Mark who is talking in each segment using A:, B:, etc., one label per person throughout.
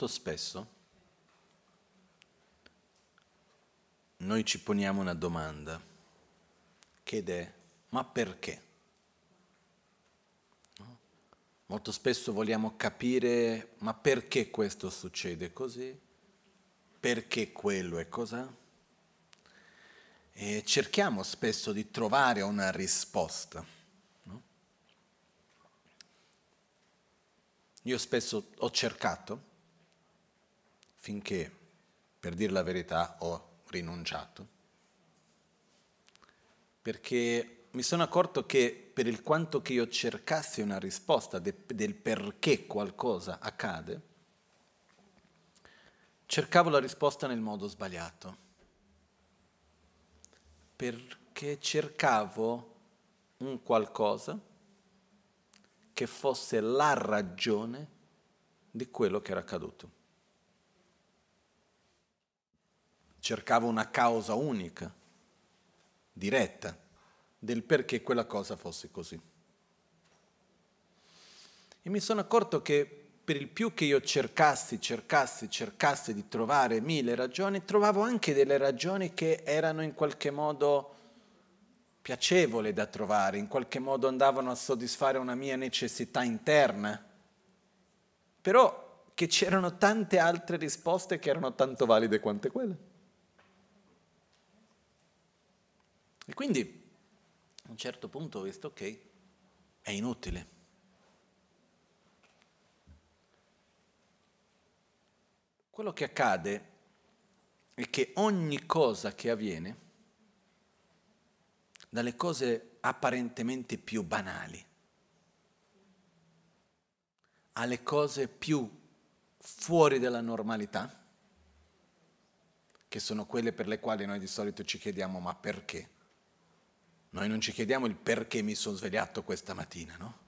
A: molto spesso noi ci poniamo una domanda, che è ma perché? No? Molto spesso vogliamo capire ma perché questo succede così, perché quello è cosa? E cerchiamo spesso di trovare una risposta. No? Io spesso ho cercato finché, per dire la verità, ho rinunciato. Perché mi sono accorto che per il quanto che io cercassi una risposta de- del perché qualcosa accade, cercavo la risposta nel modo sbagliato, perché cercavo un qualcosa che fosse la ragione di quello che era accaduto. cercava una causa unica, diretta, del perché quella cosa fosse così. E mi sono accorto che per il più che io cercassi, cercassi, cercassi di trovare mille ragioni, trovavo anche delle ragioni che erano in qualche modo piacevole da trovare, in qualche modo andavano a soddisfare una mia necessità interna, però che c'erano tante altre risposte che erano tanto valide quante quelle. E quindi a un certo punto ho visto ok, è inutile. Quello che accade è che ogni cosa che avviene, dalle cose apparentemente più banali alle cose più fuori dalla normalità, che sono quelle per le quali noi di solito ci chiediamo ma perché? Noi non ci chiediamo il perché mi sono svegliato questa mattina, no?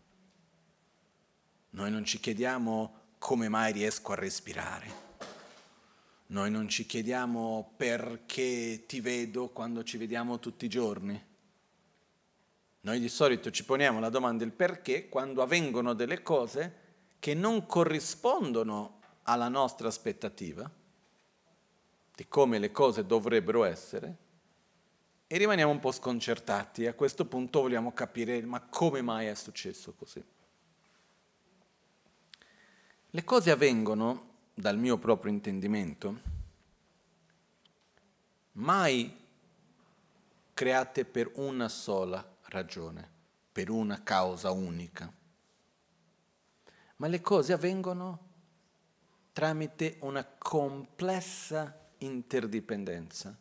A: Noi non ci chiediamo come mai riesco a respirare. Noi non ci chiediamo perché ti vedo quando ci vediamo tutti i giorni. Noi di solito ci poniamo la domanda del perché quando avvengono delle cose che non corrispondono alla nostra aspettativa di come le cose dovrebbero essere e rimaniamo un po' sconcertati. A questo punto vogliamo capire ma come mai è successo così. Le cose avvengono, dal mio proprio intendimento, mai create per una sola ragione, per una causa unica. Ma le cose avvengono tramite una complessa interdipendenza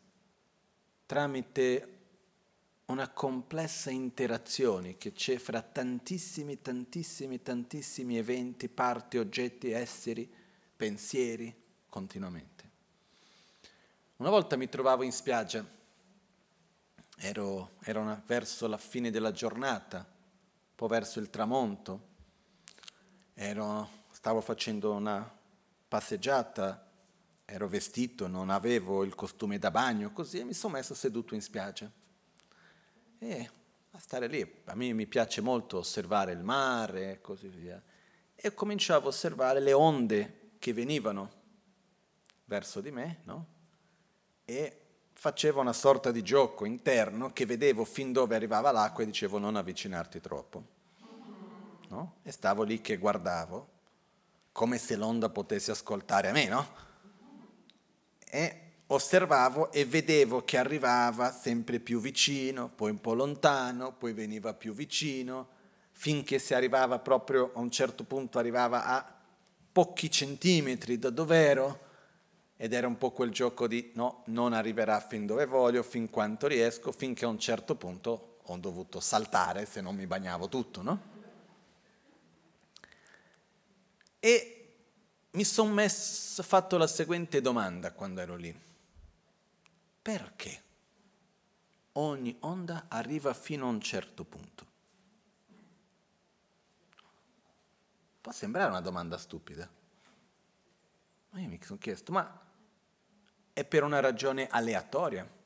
A: tramite una complessa interazione che c'è fra tantissimi, tantissimi, tantissimi eventi, parti, oggetti, esseri, pensieri, continuamente. Una volta mi trovavo in spiaggia, ero, era una, verso la fine della giornata, un po' verso il tramonto, ero, stavo facendo una passeggiata ero vestito, non avevo il costume da bagno, così e mi sono messo seduto in spiaggia. E a stare lì, a me mi piace molto osservare il mare e così via. E cominciavo a osservare le onde che venivano verso di me, no? E facevo una sorta di gioco interno che vedevo fin dove arrivava l'acqua e dicevo non avvicinarti troppo. No? E stavo lì che guardavo, come se l'onda potesse ascoltare a me, no? e osservavo e vedevo che arrivava sempre più vicino, poi un po' lontano, poi veniva più vicino, finché si arrivava proprio a un certo punto, arrivava a pochi centimetri da dove ero ed era un po' quel gioco di no, non arriverà fin dove voglio, fin quanto riesco, finché a un certo punto ho dovuto saltare se non mi bagnavo tutto, no? E mi sono messo, fatto la seguente domanda quando ero lì. Perché ogni onda arriva fino a un certo punto? Può sembrare una domanda stupida, ma io mi sono chiesto, ma è per una ragione aleatoria?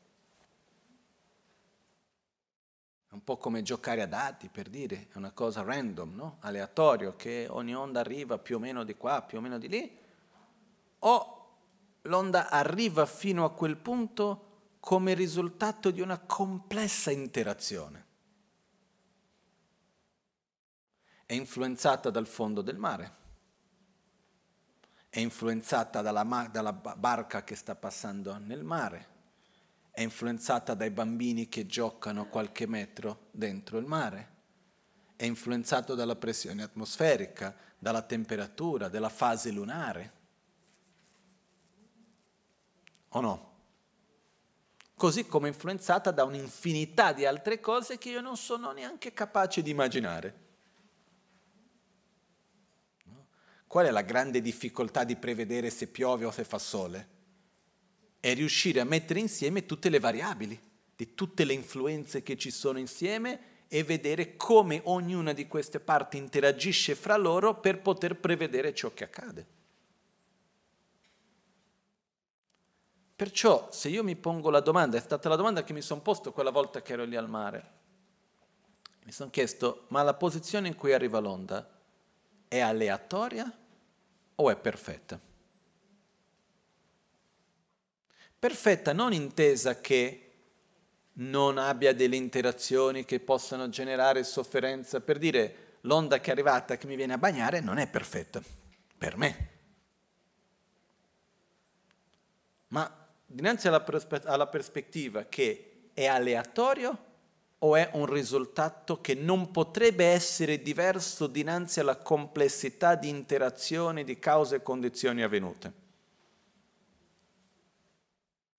A: un po' come giocare a dati, per dire, è una cosa random, no? aleatorio, che ogni onda arriva più o meno di qua, più o meno di lì, o l'onda arriva fino a quel punto come risultato di una complessa interazione. È influenzata dal fondo del mare, è influenzata dalla, dalla barca che sta passando nel mare, è influenzata dai bambini che giocano qualche metro dentro il mare, è influenzato dalla pressione atmosferica, dalla temperatura, dalla fase lunare. O no? Così come è influenzata da un'infinità di altre cose che io non sono neanche capace di immaginare. Qual è la grande difficoltà di prevedere se piove o se fa sole? è riuscire a mettere insieme tutte le variabili, di tutte le influenze che ci sono insieme e vedere come ognuna di queste parti interagisce fra loro per poter prevedere ciò che accade. Perciò se io mi pongo la domanda, è stata la domanda che mi sono posto quella volta che ero lì al mare, mi sono chiesto, ma la posizione in cui arriva l'onda è aleatoria o è perfetta? Perfetta non intesa che non abbia delle interazioni che possano generare sofferenza, per dire l'onda che è arrivata che mi viene a bagnare non è perfetta per me. Ma dinanzi alla, perspe- alla prospettiva che è aleatorio o è un risultato che non potrebbe essere diverso dinanzi alla complessità di interazioni di cause e condizioni avvenute?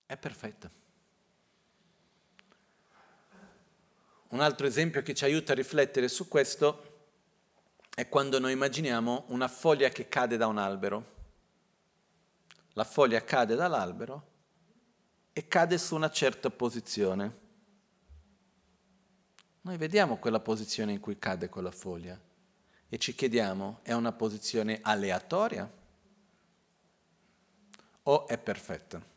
A: è perfetta. Un altro esempio che ci aiuta a riflettere su questo è quando noi immaginiamo una foglia che cade da un albero. La foglia cade dall'albero e cade su una certa posizione. Noi vediamo quella posizione in cui cade quella foglia e ci chiediamo, è una posizione aleatoria o è perfetta?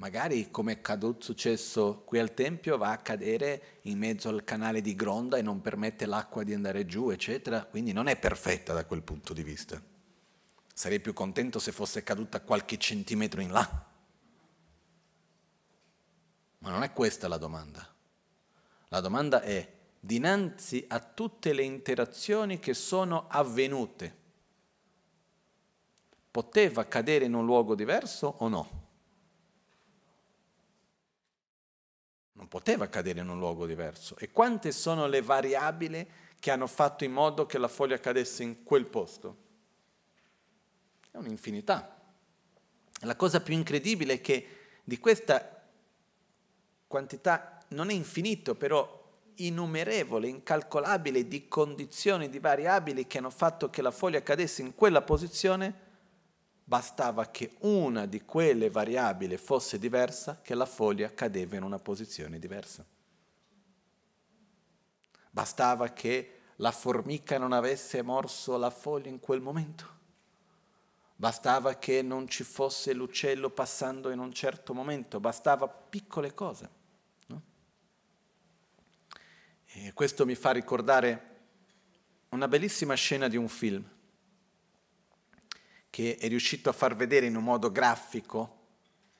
A: magari come è caduto, successo qui al Tempio, va a cadere in mezzo al canale di Gronda e non permette l'acqua di andare giù, eccetera. Quindi non è perfetta da quel punto di vista. Sarei più contento se fosse caduta qualche centimetro in là. Ma non è questa la domanda. La domanda è, dinanzi a tutte le interazioni che sono avvenute, poteva cadere in un luogo diverso o no? poteva cadere in un luogo diverso. E quante sono le variabili che hanno fatto in modo che la foglia cadesse in quel posto? È un'infinità. La cosa più incredibile è che di questa quantità non è infinito, però innumerevole, incalcolabile di condizioni, di variabili che hanno fatto che la foglia cadesse in quella posizione, Bastava che una di quelle variabili fosse diversa che la foglia cadeva in una posizione diversa. Bastava che la formica non avesse morso la foglia in quel momento. Bastava che non ci fosse l'uccello passando in un certo momento, bastava piccole cose. No? questo mi fa ricordare una bellissima scena di un film che è riuscito a far vedere in un modo grafico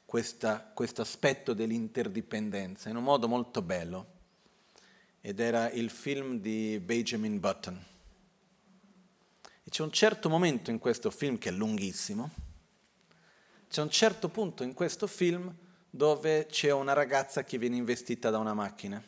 A: questo aspetto dell'interdipendenza, in un modo molto bello. Ed era il film di Benjamin Button. E c'è un certo momento in questo film, che è lunghissimo, c'è un certo punto in questo film dove c'è una ragazza che viene investita da una macchina.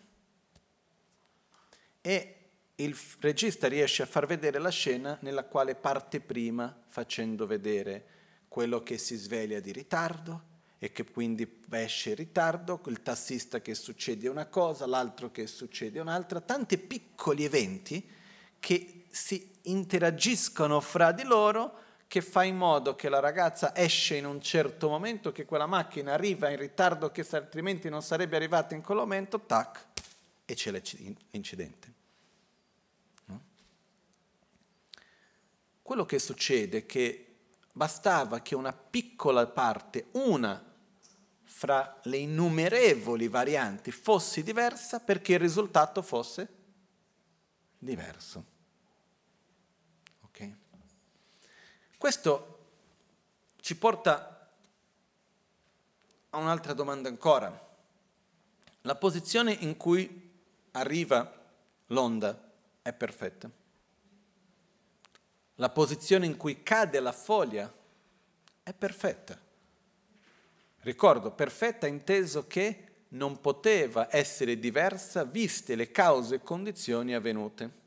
A: E il regista riesce a far vedere la scena nella quale parte prima facendo vedere quello che si sveglia di ritardo e che quindi esce in ritardo, il tassista che succede una cosa, l'altro che succede un'altra, tanti piccoli eventi che si interagiscono fra di loro che fa in modo che la ragazza esce in un certo momento, che quella macchina arriva in ritardo che altrimenti non sarebbe arrivata in quel momento, tac, e c'è l'incidente. Quello che succede è che bastava che una piccola parte, una fra le innumerevoli varianti, fosse diversa perché il risultato fosse diverso. Okay. Questo ci porta a un'altra domanda ancora. La posizione in cui arriva l'onda è perfetta la posizione in cui cade la foglia è perfetta. Ricordo, perfetta inteso che non poteva essere diversa viste le cause e condizioni avvenute.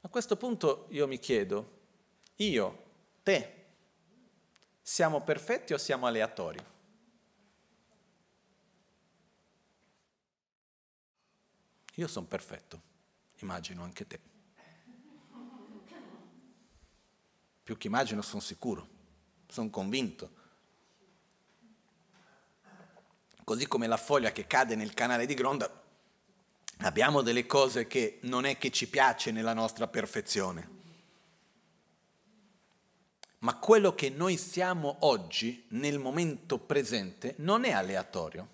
A: A questo punto io mi chiedo, io, te, siamo perfetti o siamo aleatori? Io sono perfetto, immagino anche te. più che immagino sono sicuro, sono convinto. Così come la foglia che cade nel canale di Gronda, abbiamo delle cose che non è che ci piace nella nostra perfezione. Ma quello che noi siamo oggi, nel momento presente, non è aleatorio.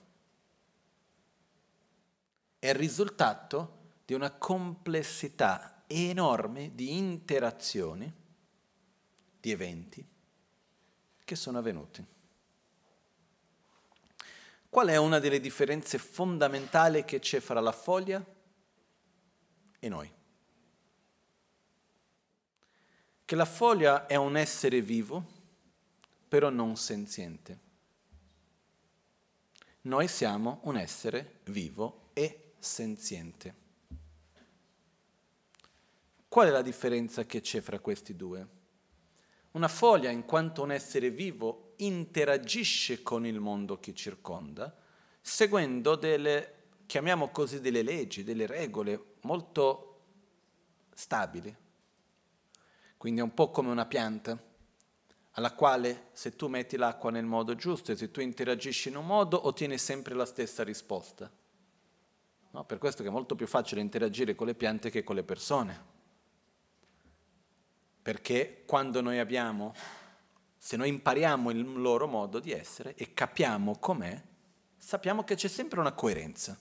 A: È il risultato di una complessità enorme di interazioni di eventi che sono avvenuti. Qual è una delle differenze fondamentali che c'è fra la foglia e noi? Che la foglia è un essere vivo, però non senziente. Noi siamo un essere vivo e senziente. Qual è la differenza che c'è fra questi due? Una foglia, in quanto un essere vivo, interagisce con il mondo che circonda, seguendo delle, chiamiamo così, delle leggi, delle regole molto stabili. Quindi è un po' come una pianta alla quale se tu metti l'acqua nel modo giusto e se tu interagisci in un modo ottieni sempre la stessa risposta. No? Per questo è molto più facile interagire con le piante che con le persone perché quando noi abbiamo, se noi impariamo il loro modo di essere e capiamo com'è, sappiamo che c'è sempre una coerenza,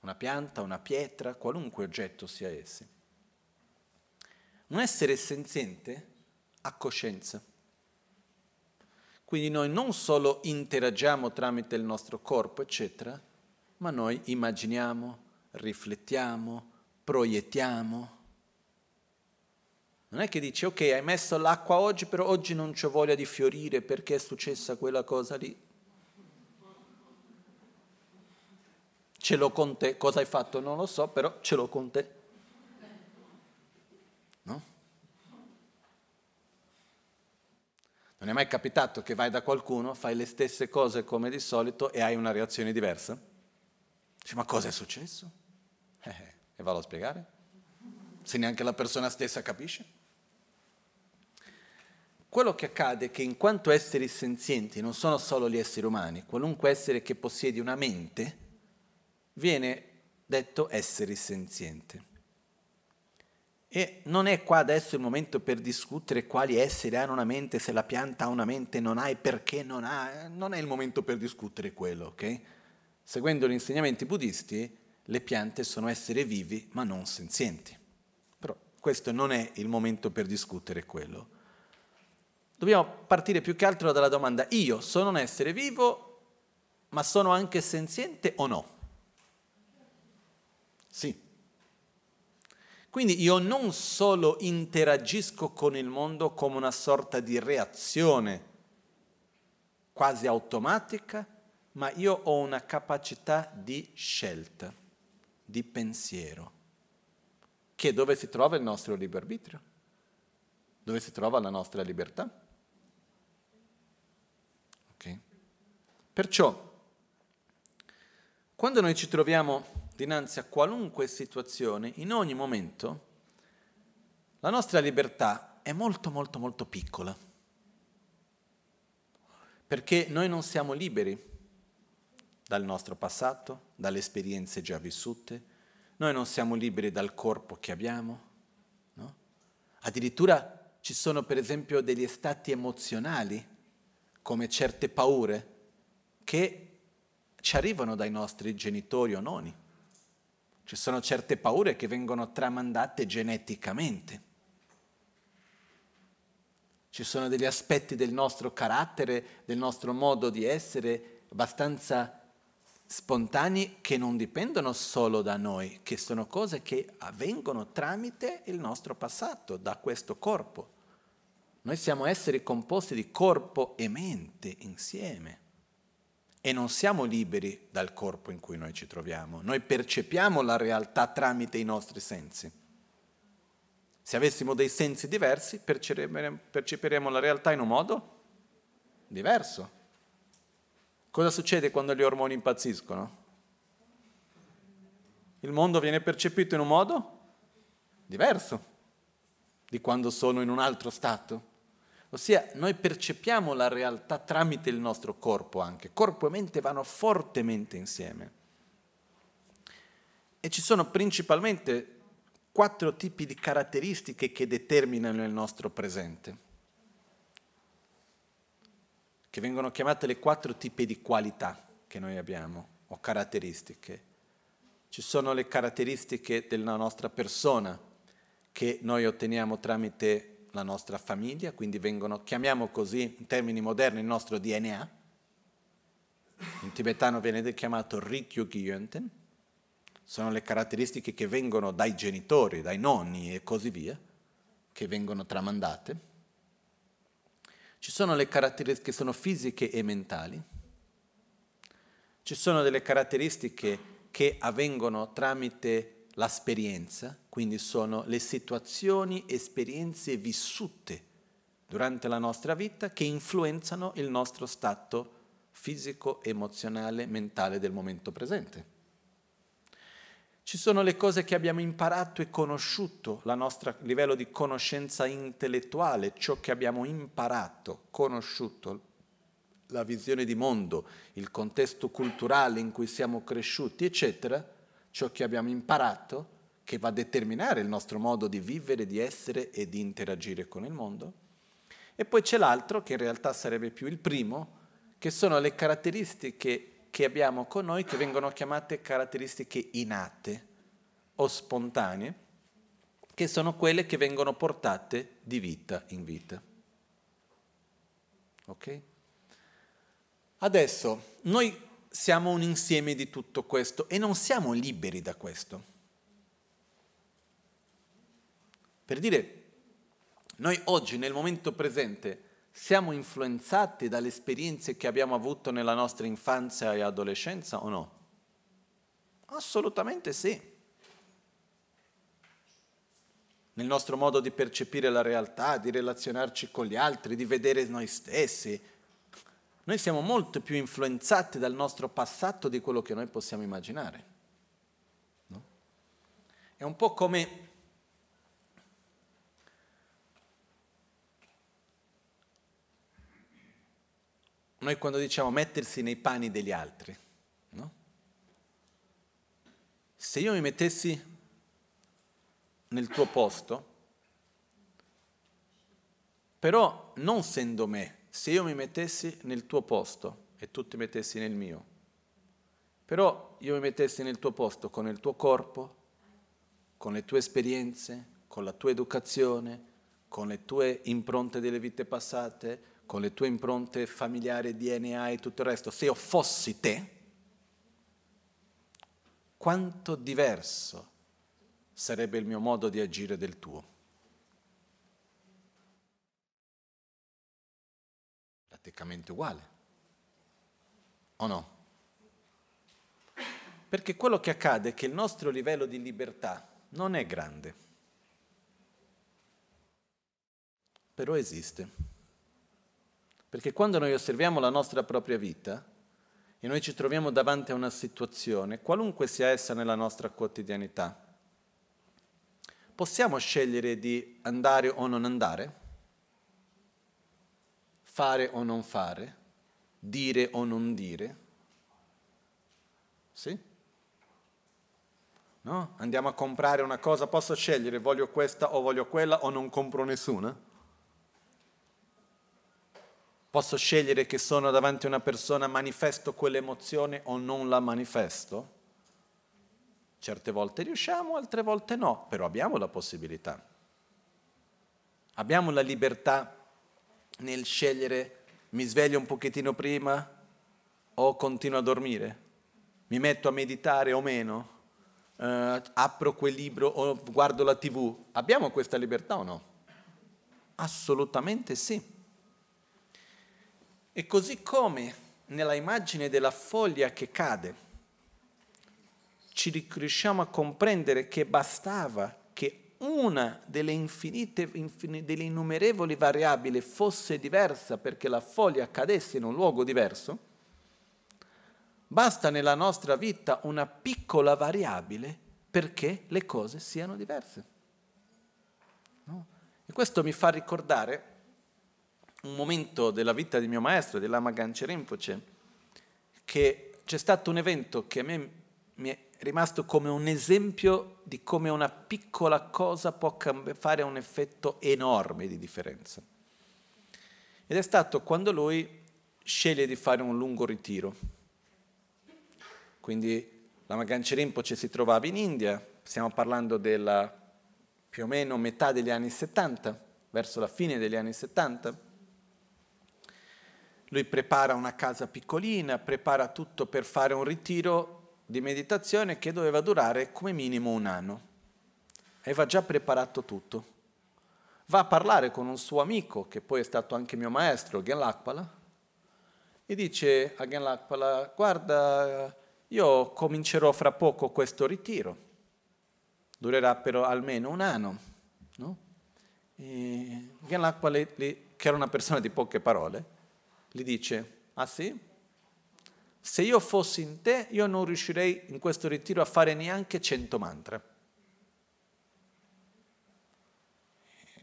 A: una pianta, una pietra, qualunque oggetto sia essi. Un essere senziente ha coscienza. Quindi noi non solo interagiamo tramite il nostro corpo, eccetera, ma noi immaginiamo, riflettiamo, proiettiamo non è che dici ok hai messo l'acqua oggi però oggi non c'ho voglia di fiorire perché è successa quella cosa lì. Ce l'ho con te, cosa hai fatto non lo so però ce l'ho con te. No? Non è mai capitato che vai da qualcuno, fai le stesse cose come di solito e hai una reazione diversa? Dici, ma cosa è successo? Eh, eh e vado a spiegare? Se neanche la persona stessa capisce? Quello che accade è che in quanto esseri senzienti non sono solo gli esseri umani, qualunque essere che possiede una mente viene detto essere senziente. E non è qua adesso il momento per discutere quali esseri hanno una mente, se la pianta ha una mente, non ha e perché non ha, non è il momento per discutere quello, ok? Seguendo gli insegnamenti buddisti, le piante sono esseri vivi ma non senzienti. Però questo non è il momento per discutere quello Dobbiamo partire più che altro dalla domanda, io sono un essere vivo, ma sono anche senziente o no? Sì. Quindi io non solo interagisco con il mondo come una sorta di reazione quasi automatica, ma io ho una capacità di scelta, di pensiero, che dove si trova il nostro libero arbitrio, dove si trova la nostra libertà. Perciò, quando noi ci troviamo dinanzi a qualunque situazione, in ogni momento, la nostra libertà è molto, molto, molto piccola, perché noi non siamo liberi dal nostro passato, dalle esperienze già vissute, noi non siamo liberi dal corpo che abbiamo, no? addirittura ci sono per esempio degli stati emozionali, come certe paure che ci arrivano dai nostri genitori o noni. Ci sono certe paure che vengono tramandate geneticamente. Ci sono degli aspetti del nostro carattere, del nostro modo di essere abbastanza spontanei che non dipendono solo da noi, che sono cose che avvengono tramite il nostro passato, da questo corpo. Noi siamo esseri composti di corpo e mente insieme e non siamo liberi dal corpo in cui noi ci troviamo, noi percepiamo la realtà tramite i nostri sensi. Se avessimo dei sensi diversi, percepiremmo la realtà in un modo diverso. Cosa succede quando gli ormoni impazziscono? Il mondo viene percepito in un modo diverso di quando sono in un altro stato. Ossia, noi percepiamo la realtà tramite il nostro corpo anche. Corpo e mente vanno fortemente insieme. E ci sono principalmente quattro tipi di caratteristiche che determinano il nostro presente, che vengono chiamate le quattro tipi di qualità che noi abbiamo, o caratteristiche. Ci sono le caratteristiche della nostra persona che noi otteniamo tramite la nostra famiglia, quindi vengono, chiamiamo così in termini moderni il nostro DNA, in tibetano viene chiamato Rikyu Gyönten, sono le caratteristiche che vengono dai genitori, dai nonni e così via, che vengono tramandate. Ci sono le caratteristiche che sono fisiche e mentali, ci sono delle caratteristiche che avvengono tramite l'esperienza, quindi sono le situazioni, esperienze vissute durante la nostra vita che influenzano il nostro stato fisico, emozionale, mentale del momento presente. Ci sono le cose che abbiamo imparato e conosciuto, il nostro livello di conoscenza intellettuale, ciò che abbiamo imparato, conosciuto, la visione di mondo, il contesto culturale in cui siamo cresciuti, eccetera, ciò che abbiamo imparato, che va a determinare il nostro modo di vivere, di essere e di interagire con il mondo. E poi c'è l'altro, che in realtà sarebbe più il primo, che sono le caratteristiche che abbiamo con noi, che vengono chiamate caratteristiche innate o spontanee, che sono quelle che vengono portate di vita in vita. Ok? Adesso, noi siamo un insieme di tutto questo e non siamo liberi da questo. Per dire, noi oggi nel momento presente siamo influenzati dalle esperienze che abbiamo avuto nella nostra infanzia e adolescenza o no? Assolutamente sì. Nel nostro modo di percepire la realtà, di relazionarci con gli altri, di vedere noi stessi, noi siamo molto più influenzati dal nostro passato di quello che noi possiamo immaginare. No? È un po' come noi quando diciamo mettersi nei panni degli altri, no? se io mi mettessi nel tuo posto, però non sendo me, se io mi mettessi nel tuo posto e tu ti mettessi nel mio, però io mi mettessi nel tuo posto con il tuo corpo, con le tue esperienze, con la tua educazione, con le tue impronte delle vite passate, con le tue impronte familiari, DNA e tutto il resto, se io fossi te, quanto diverso sarebbe il mio modo di agire del tuo. praticamente uguale. O no? Perché quello che accade è che il nostro livello di libertà non è grande, però esiste. Perché quando noi osserviamo la nostra propria vita e noi ci troviamo davanti a una situazione, qualunque sia essa nella nostra quotidianità, possiamo scegliere di andare o non andare? fare o non fare, dire o non dire. Sì? No? Andiamo a comprare una cosa, posso scegliere, voglio questa o voglio quella o non compro nessuna? Posso scegliere che sono davanti a una persona, manifesto quell'emozione o non la manifesto? Certe volte riusciamo, altre volte no, però abbiamo la possibilità. Abbiamo la libertà nel scegliere mi sveglio un pochettino prima o continuo a dormire, mi metto a meditare o meno, eh, apro quel libro o guardo la tv. Abbiamo questa libertà o no? Assolutamente sì. E così come nella immagine della foglia che cade, ci riusciamo a comprendere che bastava una delle infinite, infin- delle innumerevoli variabili fosse diversa perché la foglia cadesse in un luogo diverso, basta nella nostra vita una piccola variabile perché le cose siano diverse. No? E questo mi fa ricordare un momento della vita di mio maestro, dell'Ama Ganche Rinpoche, che c'è stato un evento che a me mi è è rimasto come un esempio di come una piccola cosa può fare un effetto enorme di differenza. Ed è stato quando lui sceglie di fare un lungo ritiro. Quindi la Maganci ci si trovava in India, stiamo parlando della più o meno metà degli anni 70, verso la fine degli anni 70. Lui prepara una casa piccolina, prepara tutto per fare un ritiro di meditazione che doveva durare come minimo un anno. Aveva già preparato tutto. Va a parlare con un suo amico, che poi è stato anche mio maestro, Genlakpala, e dice a Genlakpala, guarda, io comincerò fra poco questo ritiro, durerà però almeno un anno. No? E Genlakpala, che era una persona di poche parole, gli dice, ah sì? se io fossi in te, io non riuscirei in questo ritiro a fare neanche cento mantra.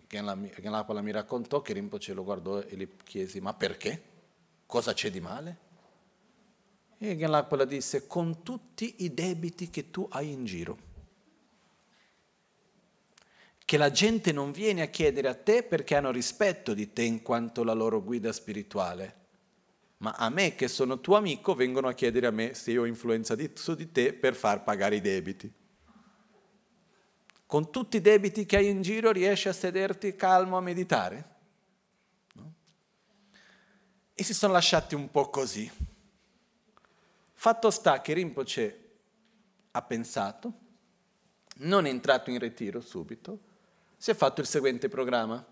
A: Genlapala mi raccontò che Rinpoche lo guardò e gli chiesi, ma perché? Cosa c'è di male? E Genlapala disse, con tutti i debiti che tu hai in giro, che la gente non viene a chiedere a te perché hanno rispetto di te in quanto la loro guida spirituale ma a me che sono tuo amico vengono a chiedere a me se io ho influenza di, su di te per far pagare i debiti. Con tutti i debiti che hai in giro riesci a sederti calmo a meditare? No? E si sono lasciati un po' così. Fatto sta che Rinpoche ha pensato, non è entrato in ritiro subito, si è fatto il seguente programma.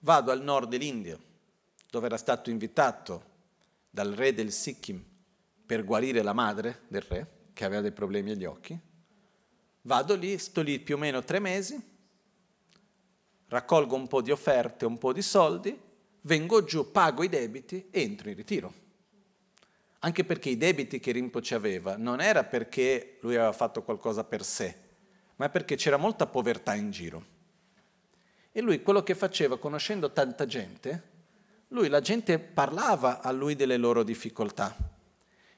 A: Vado al nord dell'India, dove era stato invitato dal re del Sikkim per guarire la madre del re, che aveva dei problemi agli occhi. Vado lì, sto lì più o meno tre mesi, raccolgo un po' di offerte, un po' di soldi, vengo giù, pago i debiti e entro in ritiro. Anche perché i debiti che Rinpoche aveva non era perché lui aveva fatto qualcosa per sé, ma perché c'era molta povertà in giro. E lui quello che faceva, conoscendo tanta gente, lui, la gente parlava a lui delle loro difficoltà.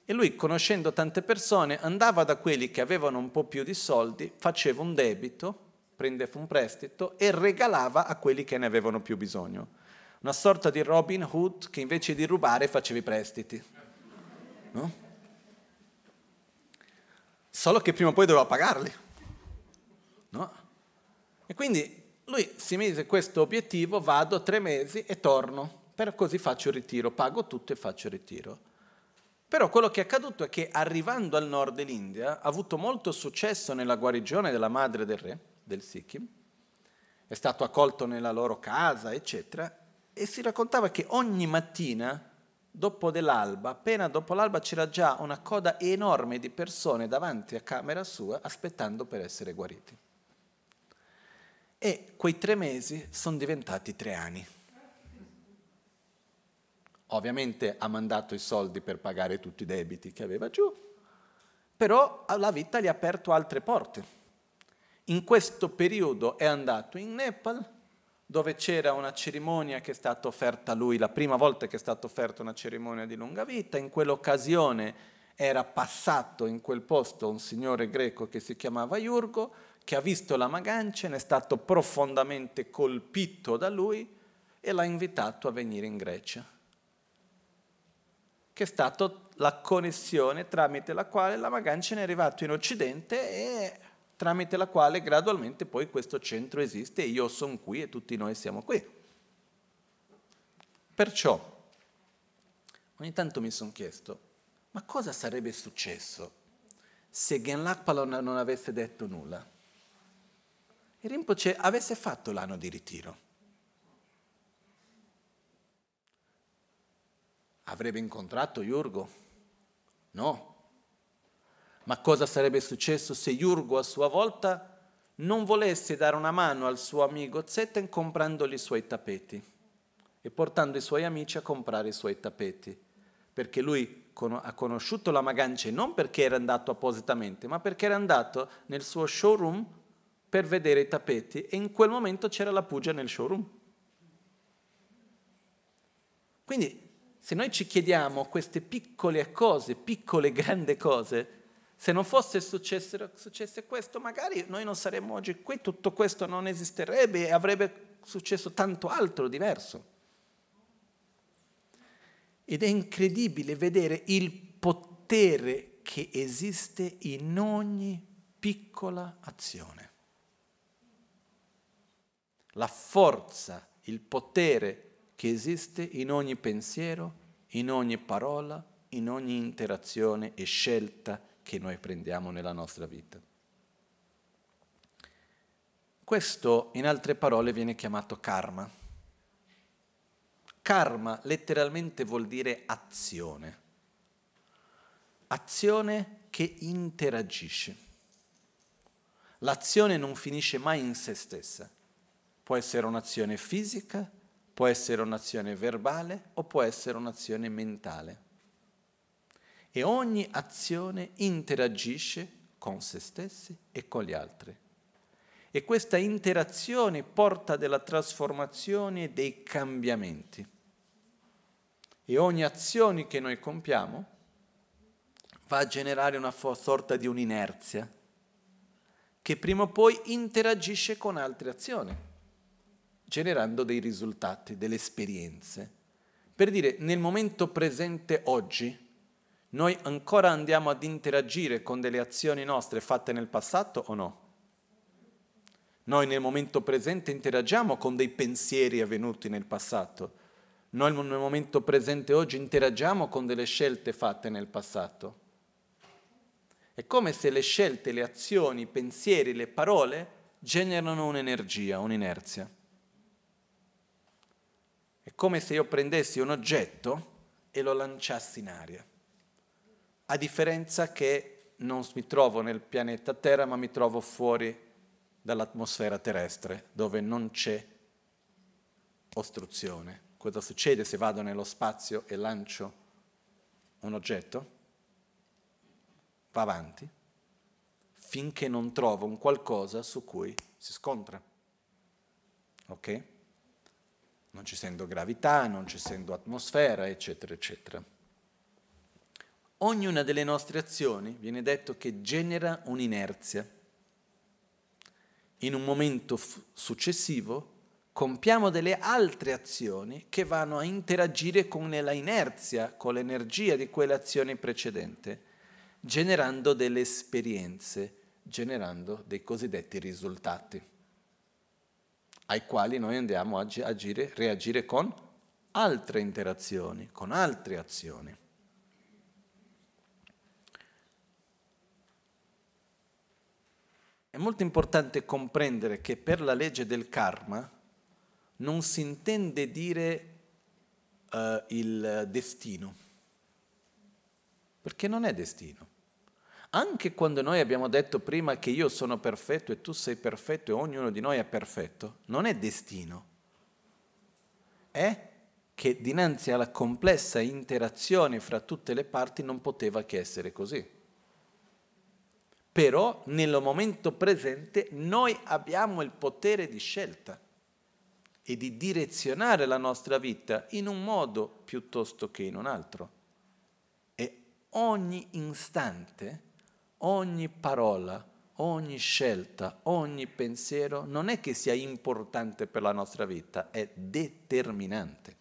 A: E lui, conoscendo tante persone, andava da quelli che avevano un po' più di soldi, faceva un debito, prendeva un prestito e regalava a quelli che ne avevano più bisogno. Una sorta di Robin Hood che invece di rubare faceva i prestiti. No? Solo che prima o poi doveva pagarli. No? E quindi lui si mise questo obiettivo, vado tre mesi e torno per così faccio il ritiro, pago tutto e faccio il ritiro. Però quello che è accaduto è che arrivando al nord dell'India ha avuto molto successo nella guarigione della madre del re, del Sikkim, è stato accolto nella loro casa, eccetera, e si raccontava che ogni mattina, dopo dell'alba, appena dopo l'alba c'era già una coda enorme di persone davanti a camera sua aspettando per essere guariti. E quei tre mesi sono diventati tre anni. Ovviamente ha mandato i soldi per pagare tutti i debiti che aveva giù, però la vita gli ha aperto altre porte. In questo periodo è andato in Nepal, dove c'era una cerimonia che è stata offerta a lui, la prima volta che è stata offerta una cerimonia di lunga vita, in quell'occasione era passato in quel posto un signore greco che si chiamava Iurgo, che ha visto la Magancia, ne è stato profondamente colpito da lui e l'ha invitato a venire in Grecia che è stata la connessione tramite la quale la Magancia è arrivato in Occidente e tramite la quale gradualmente poi questo centro esiste e io sono qui e tutti noi siamo qui. Perciò ogni tanto mi sono chiesto, ma cosa sarebbe successo se Genlakpalo non avesse detto nulla? E Rinpoche avesse fatto l'anno di ritiro? Avrebbe incontrato Iurgo? No. Ma cosa sarebbe successo se Iurgo a sua volta non volesse dare una mano al suo amico Zetten comprandogli i suoi tappeti e portando i suoi amici a comprare i suoi tappeti? Perché lui ha conosciuto la Magance non perché era andato appositamente, ma perché era andato nel suo showroom per vedere i tappeti e in quel momento c'era la pugia nel showroom. Quindi se noi ci chiediamo queste piccole cose, piccole grandi cose, se non fosse successo, successo questo, magari noi non saremmo oggi qui, tutto questo non esisterebbe e avrebbe successo tanto altro diverso. Ed è incredibile vedere il potere che esiste in ogni piccola azione. La forza, il potere che esiste in ogni pensiero, in ogni parola, in ogni interazione e scelta che noi prendiamo nella nostra vita. Questo, in altre parole, viene chiamato karma. Karma letteralmente vuol dire azione. Azione che interagisce. L'azione non finisce mai in se stessa. Può essere un'azione fisica, Può essere un'azione verbale o può essere un'azione mentale. E ogni azione interagisce con se stessi e con gli altri. E questa interazione porta della trasformazione e dei cambiamenti. E ogni azione che noi compiamo va a generare una sorta di un'inerzia che prima o poi interagisce con altre azioni generando dei risultati, delle esperienze. Per dire, nel momento presente oggi, noi ancora andiamo ad interagire con delle azioni nostre fatte nel passato o no? Noi nel momento presente interagiamo con dei pensieri avvenuti nel passato. Noi nel momento presente oggi interagiamo con delle scelte fatte nel passato. È come se le scelte, le azioni, i pensieri, le parole generano un'energia, un'inerzia come se io prendessi un oggetto e lo lanciassi in aria. A differenza che non mi trovo nel pianeta Terra, ma mi trovo fuori dall'atmosfera terrestre, dove non c'è ostruzione. Cosa succede se vado nello spazio e lancio un oggetto? Va avanti finché non trovo un qualcosa su cui si scontra. Ok? non ci essendo gravità, non ci essendo atmosfera, eccetera, eccetera. Ognuna delle nostre azioni viene detto che genera un'inerzia. In un momento f- successivo compiamo delle altre azioni che vanno a interagire con la inerzia, con l'energia di quell'azione precedente, generando delle esperienze, generando dei cosiddetti risultati ai quali noi andiamo a agire, reagire con altre interazioni, con altre azioni. È molto importante comprendere che per la legge del karma non si intende dire uh, il destino, perché non è destino. Anche quando noi abbiamo detto prima che io sono perfetto e tu sei perfetto e ognuno di noi è perfetto, non è destino, è che dinanzi alla complessa interazione fra tutte le parti non poteva che essere così. Però nel momento presente noi abbiamo il potere di scelta e di direzionare la nostra vita in un modo piuttosto che in un altro. E ogni istante ogni parola, ogni scelta, ogni pensiero non è che sia importante per la nostra vita, è determinante.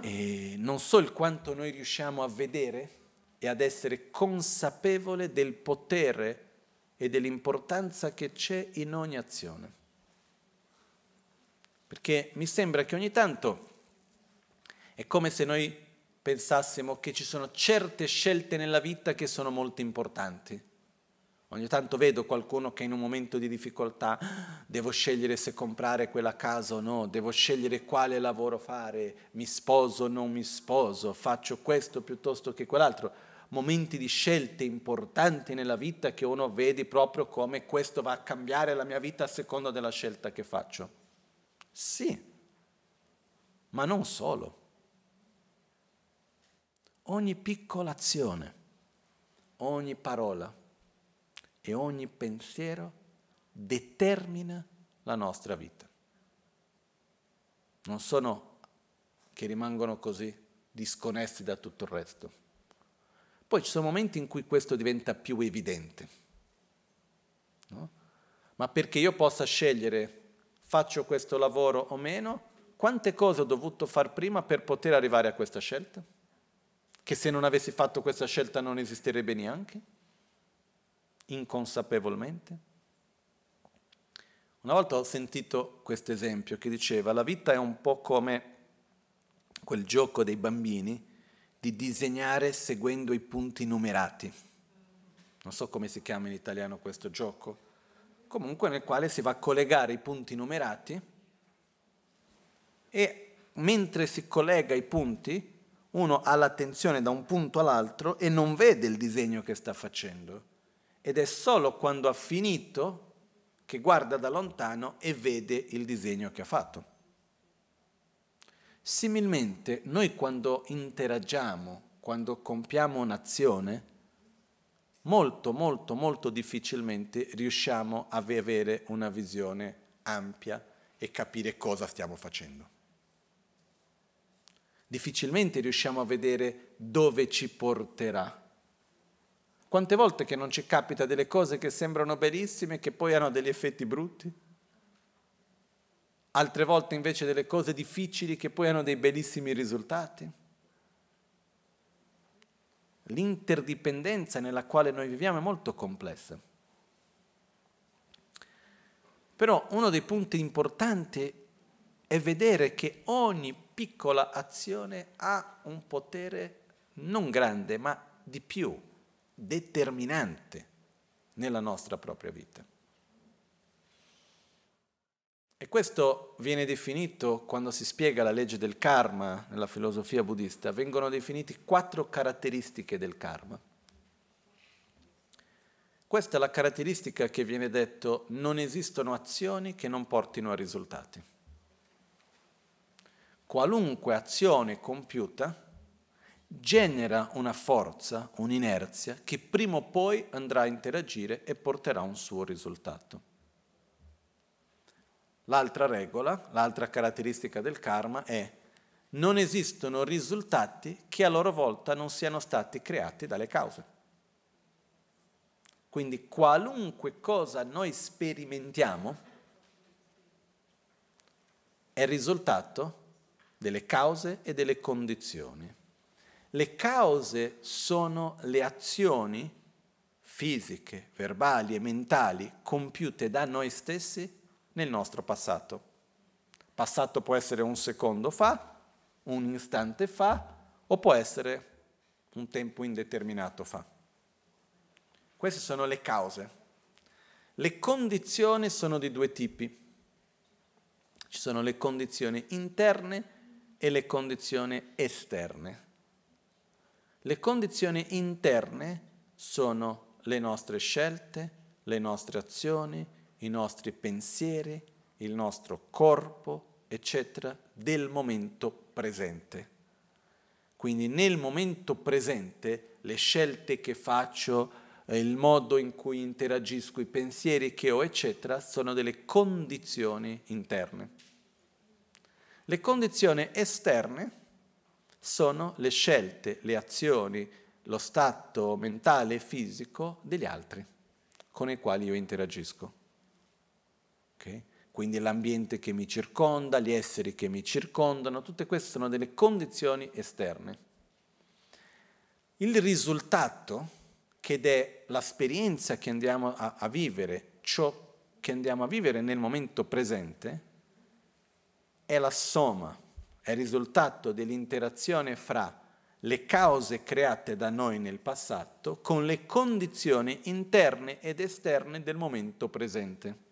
A: E non so il quanto noi riusciamo a vedere e ad essere consapevole del potere e dell'importanza che c'è in ogni azione. Perché mi sembra che ogni tanto è come se noi pensassimo che ci sono certe scelte nella vita che sono molto importanti. Ogni tanto vedo qualcuno che in un momento di difficoltà devo scegliere se comprare quella casa o no, devo scegliere quale lavoro fare, mi sposo o non mi sposo, faccio questo piuttosto che quell'altro. Momenti di scelte importanti nella vita che uno vede proprio come questo va a cambiare la mia vita a seconda della scelta che faccio. Sì, ma non solo ogni piccola azione, ogni parola e ogni pensiero determina la nostra vita. Non sono che rimangono così disconnessi da tutto il resto. Poi ci sono momenti in cui questo diventa più evidente. No? Ma perché io possa scegliere faccio questo lavoro o meno, quante cose ho dovuto fare prima per poter arrivare a questa scelta? che se non avessi fatto questa scelta non esisterebbe neanche? Inconsapevolmente? Una volta ho sentito questo esempio che diceva la vita è un po' come quel gioco dei bambini di disegnare seguendo i punti numerati. Non so come si chiama in italiano questo gioco, comunque nel quale si va a collegare i punti numerati e mentre si collega i punti uno ha l'attenzione da un punto all'altro e non vede il disegno che sta facendo. Ed è solo quando ha finito che guarda da lontano e vede il disegno che ha fatto. Similmente, noi quando interagiamo, quando compiamo un'azione, molto, molto, molto difficilmente riusciamo ad avere una visione ampia e capire cosa stiamo facendo difficilmente riusciamo a vedere dove ci porterà. Quante volte che non ci capita delle cose che sembrano bellissime e che poi hanno degli effetti brutti? Altre volte invece delle cose difficili che poi hanno dei bellissimi risultati? L'interdipendenza nella quale noi viviamo è molto complessa. Però uno dei punti importanti e vedere che ogni piccola azione ha un potere non grande, ma di più, determinante nella nostra propria vita. E questo viene definito, quando si spiega la legge del karma nella filosofia buddista, vengono definite quattro caratteristiche del karma. Questa è la caratteristica che viene detto non esistono azioni che non portino a risultati qualunque azione compiuta genera una forza, un'inerzia che prima o poi andrà a interagire e porterà un suo risultato. L'altra regola, l'altra caratteristica del karma è non esistono risultati che a loro volta non siano stati creati dalle cause. Quindi qualunque cosa noi sperimentiamo è risultato delle cause e delle condizioni. Le cause sono le azioni fisiche, verbali e mentali compiute da noi stessi nel nostro passato. Passato può essere un secondo fa, un istante fa o può essere un tempo indeterminato fa. Queste sono le cause. Le condizioni sono di due tipi. Ci sono le condizioni interne e le condizioni esterne. Le condizioni interne sono le nostre scelte, le nostre azioni, i nostri pensieri, il nostro corpo, eccetera, del momento presente. Quindi nel momento presente le scelte che faccio, eh, il modo in cui interagisco, i pensieri che ho, eccetera, sono delle condizioni interne. Le condizioni esterne sono le scelte, le azioni, lo stato mentale e fisico degli altri con i quali io interagisco. Okay? Quindi l'ambiente che mi circonda, gli esseri che mi circondano, tutte queste sono delle condizioni esterne. Il risultato, che è l'esperienza che andiamo a, a vivere, ciò che andiamo a vivere nel momento presente, è la somma, è il risultato dell'interazione fra le cause create da noi nel passato con le condizioni interne ed esterne del momento presente.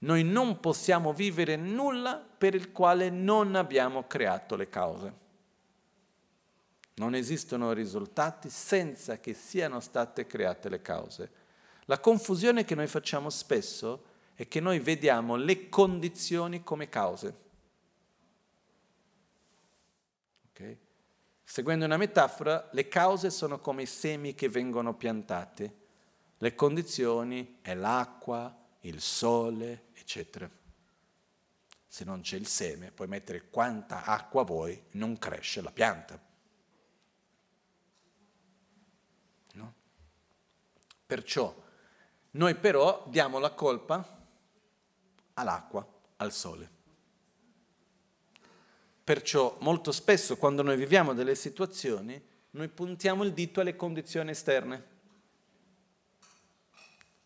A: Noi non possiamo vivere nulla per il quale non abbiamo creato le cause. Non esistono risultati senza che siano state create le cause. La confusione che noi facciamo spesso è è che noi vediamo le condizioni come cause. Okay? Seguendo una metafora, le cause sono come i semi che vengono piantati, le condizioni è l'acqua, il sole, eccetera. Se non c'è il seme, puoi mettere quanta acqua vuoi, non cresce la pianta. No? Perciò noi però diamo la colpa all'acqua, al sole. Perciò molto spesso quando noi viviamo delle situazioni, noi puntiamo il dito alle condizioni esterne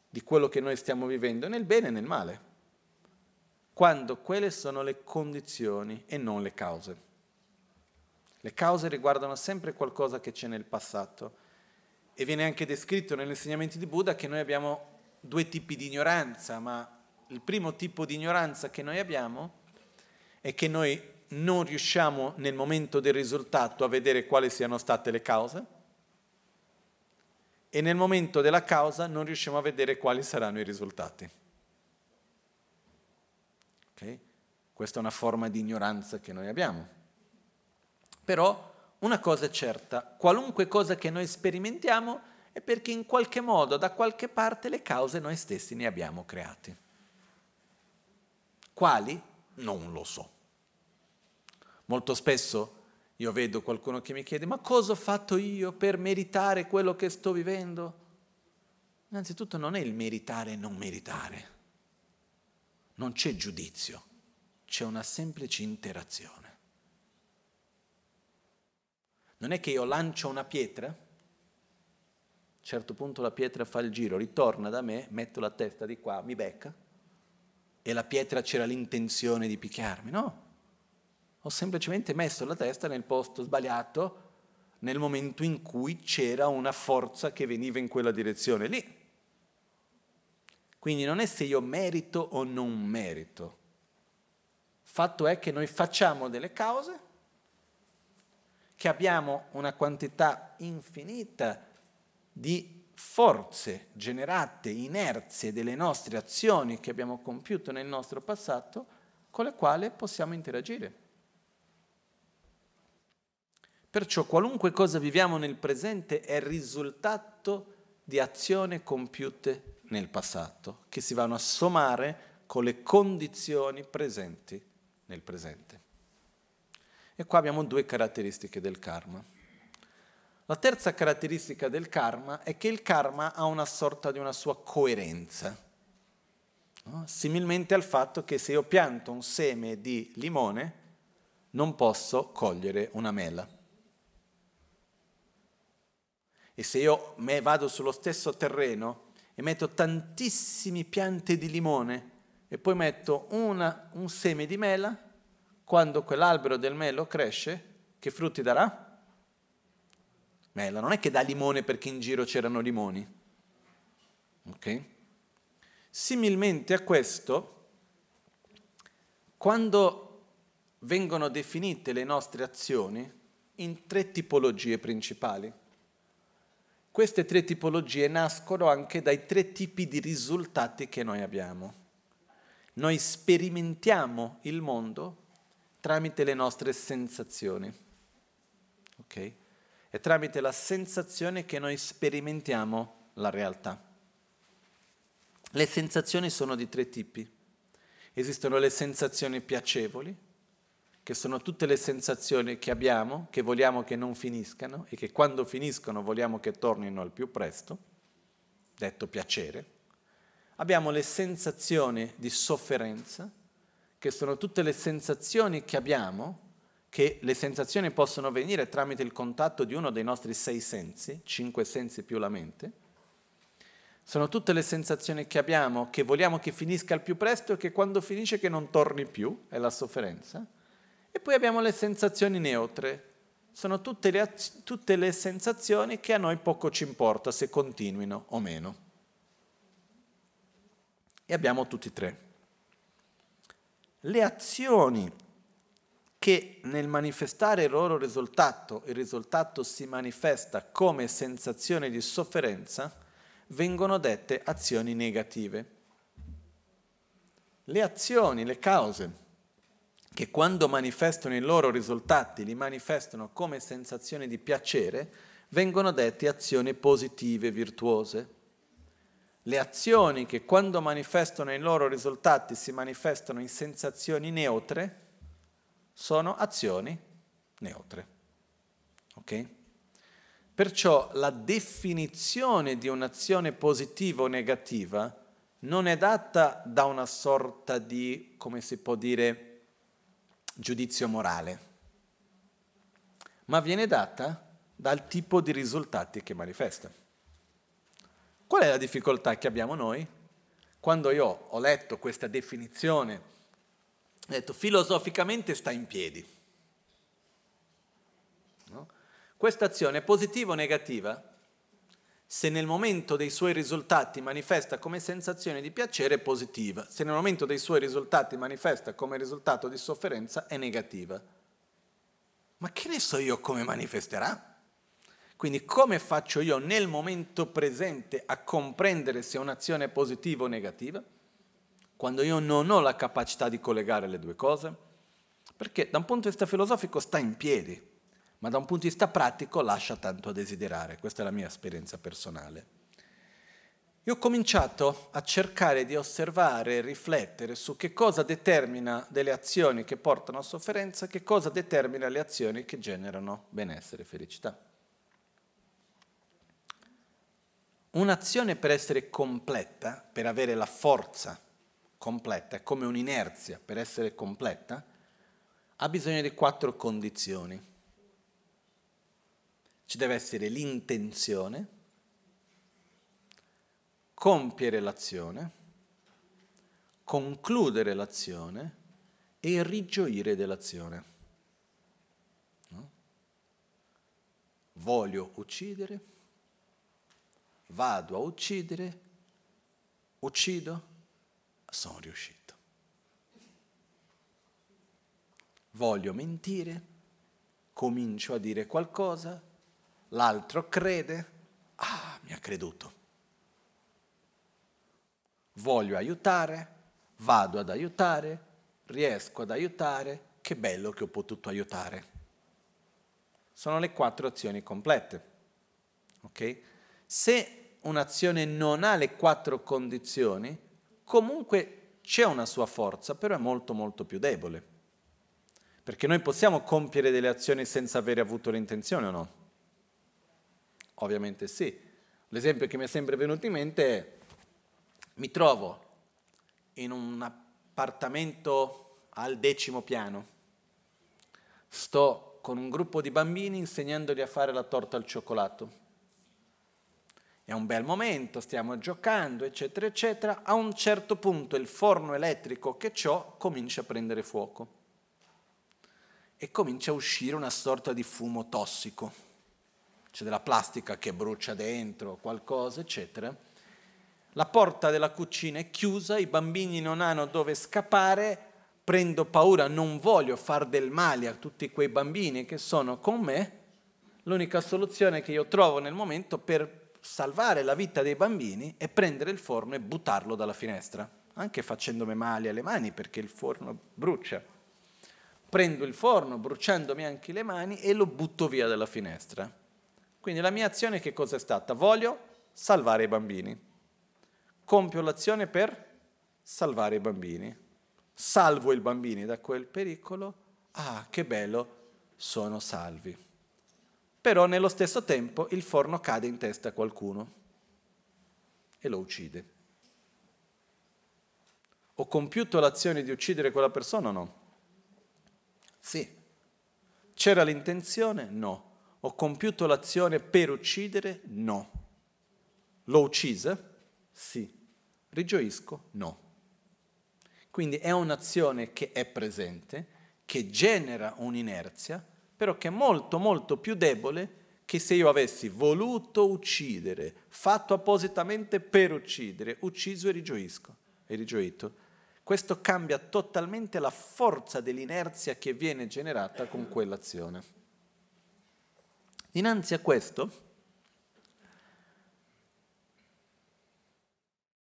A: di quello che noi stiamo vivendo, nel bene e nel male, quando quelle sono le condizioni e non le cause. Le cause riguardano sempre qualcosa che c'è nel passato e viene anche descritto negli insegnamenti di Buddha che noi abbiamo due tipi di ignoranza, ma il primo tipo di ignoranza che noi abbiamo è che noi non riusciamo nel momento del risultato a vedere quali siano state le cause e nel momento della causa non riusciamo a vedere quali saranno i risultati. Okay? Questa è una forma di ignoranza che noi abbiamo. Però una cosa è certa, qualunque cosa che noi sperimentiamo è perché in qualche modo, da qualche parte, le cause noi stessi ne abbiamo create. Quali? Non lo so. Molto spesso io vedo qualcuno che mi chiede, ma cosa ho fatto io per meritare quello che sto vivendo? Innanzitutto non è il meritare e non meritare, non c'è giudizio, c'è una semplice interazione. Non è che io lancio una pietra, a un certo punto la pietra fa il giro, ritorna da me, metto la testa di qua, mi becca, e la pietra c'era l'intenzione di picchiarmi, no. Ho semplicemente messo la testa nel posto sbagliato nel momento in cui c'era una forza che veniva in quella direzione lì. Quindi non è se io merito o non merito. Fatto è che noi facciamo delle cause, che abbiamo una quantità infinita di forze generate, inerzie delle nostre azioni che abbiamo compiuto nel nostro passato, con le quali possiamo interagire. Perciò qualunque cosa viviamo nel presente è risultato di azioni compiute nel passato, che si vanno a sommare con le condizioni presenti nel presente. E qua abbiamo due caratteristiche del karma. La terza caratteristica del karma è che il karma ha una sorta di una sua coerenza, no? similmente al fatto che se io pianto un seme di limone non posso cogliere una mela. E se io vado sullo stesso terreno e metto tantissime piante di limone e poi metto una, un seme di mela, quando quell'albero del melo cresce, che frutti darà? Mela, non è che dà limone perché in giro c'erano limoni. Ok? Similmente a questo, quando vengono definite le nostre azioni in tre tipologie principali, queste tre tipologie nascono anche dai tre tipi di risultati che noi abbiamo. Noi sperimentiamo il mondo tramite le nostre sensazioni. Okay? È tramite la sensazione che noi sperimentiamo la realtà. Le sensazioni sono di tre tipi. Esistono le sensazioni piacevoli, che sono tutte le sensazioni che abbiamo, che vogliamo che non finiscano e che quando finiscono vogliamo che tornino al più presto, detto piacere. Abbiamo le sensazioni di sofferenza, che sono tutte le sensazioni che abbiamo, che le sensazioni possono venire tramite il contatto di uno dei nostri sei sensi, cinque sensi più la mente. Sono tutte le sensazioni che abbiamo, che vogliamo che finisca al più presto e che quando finisce che non torni più, è la sofferenza. E poi abbiamo le sensazioni neutre, sono tutte le, tutte le sensazioni che a noi poco ci importa se continuino o meno. E abbiamo tutti e tre. Le azioni che nel manifestare il loro risultato, il risultato si manifesta come sensazione di sofferenza, vengono dette azioni negative. Le azioni, le cause che quando manifestano i loro risultati li manifestano come sensazione di piacere, vengono dette azioni positive, virtuose. Le azioni che quando manifestano i loro risultati si manifestano in sensazioni neutre, sono azioni neutre. Ok? Perciò la definizione di un'azione positiva o negativa non è data da una sorta di, come si può dire, giudizio morale, ma viene data dal tipo di risultati che manifesta. Qual è la difficoltà che abbiamo noi? Quando io ho letto questa definizione ha detto, filosoficamente sta in piedi. No? Questa azione è positiva o negativa? Se nel momento dei suoi risultati manifesta come sensazione di piacere è positiva, se nel momento dei suoi risultati manifesta come risultato di sofferenza è negativa. Ma che ne so io come manifesterà? Quindi come faccio io nel momento presente a comprendere se un'azione è positiva o negativa? quando io non ho la capacità di collegare le due cose? Perché da un punto di vista filosofico sta in piedi, ma da un punto di vista pratico lascia tanto a desiderare. Questa è la mia esperienza personale. Io ho cominciato a cercare di osservare e riflettere su che cosa determina delle azioni che portano a sofferenza, che cosa determina le azioni che generano benessere e felicità. Un'azione per essere completa, per avere la forza completa, è come un'inerzia, per essere completa, ha bisogno di quattro condizioni. Ci deve essere l'intenzione, compiere l'azione, concludere l'azione e rigioire dell'azione. No? Voglio uccidere, vado a uccidere, uccido, sono riuscito. Voglio mentire, comincio a dire qualcosa, l'altro crede, ah, mi ha creduto. Voglio aiutare, vado ad aiutare, riesco ad aiutare, che bello che ho potuto aiutare. Sono le quattro azioni complete. Okay? Se un'azione non ha le quattro condizioni, comunque c'è una sua forza, però è molto molto più debole. Perché noi possiamo compiere delle azioni senza avere avuto l'intenzione o no? Ovviamente sì. L'esempio che mi è sempre venuto in mente è mi trovo in un appartamento al decimo piano, sto con un gruppo di bambini insegnandogli a fare la torta al cioccolato è un bel momento, stiamo giocando, eccetera, eccetera. A un certo punto il forno elettrico che ho comincia a prendere fuoco e comincia a uscire una sorta di fumo tossico. C'è della plastica che brucia dentro, qualcosa, eccetera. La porta della cucina è chiusa, i bambini non hanno dove scappare, prendo paura, non voglio far del male a tutti quei bambini che sono con me. L'unica soluzione che io trovo nel momento per salvare la vita dei bambini e prendere il forno e buttarlo dalla finestra, anche facendomi male alle mani perché il forno brucia. Prendo il forno bruciandomi anche le mani e lo butto via dalla finestra. Quindi la mia azione che cosa è stata? Voglio salvare i bambini. Compio l'azione per salvare i bambini. Salvo i bambini da quel pericolo. Ah, che bello, sono salvi però nello stesso tempo il forno cade in testa a qualcuno e lo uccide. Ho compiuto l'azione di uccidere quella persona o no? Sì. C'era l'intenzione? No. Ho compiuto l'azione per uccidere? No. L'ho uccisa? Sì. Rigioisco? No. Quindi è un'azione che è presente, che genera un'inerzia, però che è molto molto più debole che se io avessi voluto uccidere, fatto appositamente per uccidere, ucciso e rigioisco, e rigioito. Questo cambia totalmente la forza dell'inerzia che viene generata con quell'azione. Dinanzi a questo,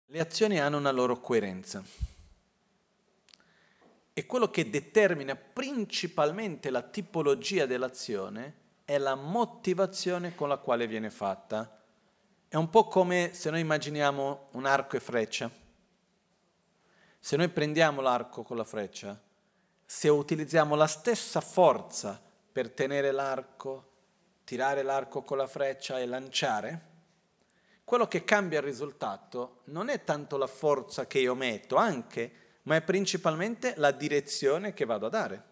A: le azioni hanno una loro coerenza. E quello che determina principalmente la tipologia dell'azione è la motivazione con la quale viene fatta. È un po' come se noi immaginiamo un arco e freccia. Se noi prendiamo l'arco con la freccia, se utilizziamo la stessa forza per tenere l'arco, tirare l'arco con la freccia e lanciare, quello che cambia il risultato non è tanto la forza che io metto, anche ma è principalmente la direzione che vado a dare.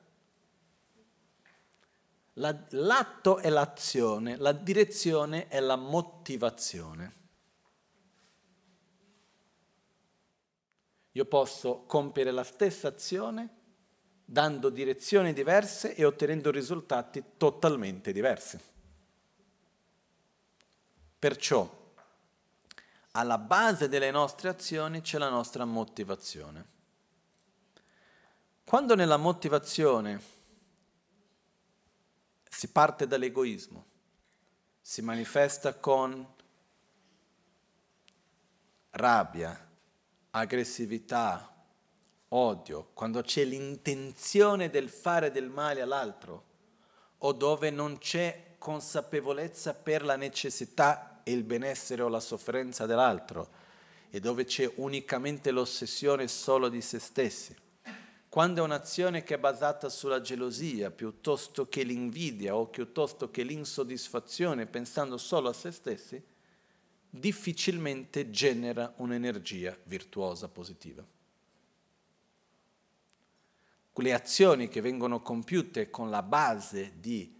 A: La, l'atto è l'azione, la direzione è la motivazione. Io posso compiere la stessa azione dando direzioni diverse e ottenendo risultati totalmente diversi. Perciò alla base delle nostre azioni c'è la nostra motivazione. Quando nella motivazione si parte dall'egoismo, si manifesta con rabbia, aggressività, odio, quando c'è l'intenzione del fare del male all'altro o dove non c'è consapevolezza per la necessità e il benessere o la sofferenza dell'altro e dove c'è unicamente l'ossessione solo di se stessi. Quando è un'azione che è basata sulla gelosia piuttosto che l'invidia o piuttosto che l'insoddisfazione pensando solo a se stessi, difficilmente genera un'energia virtuosa positiva. Le azioni che vengono compiute con la base di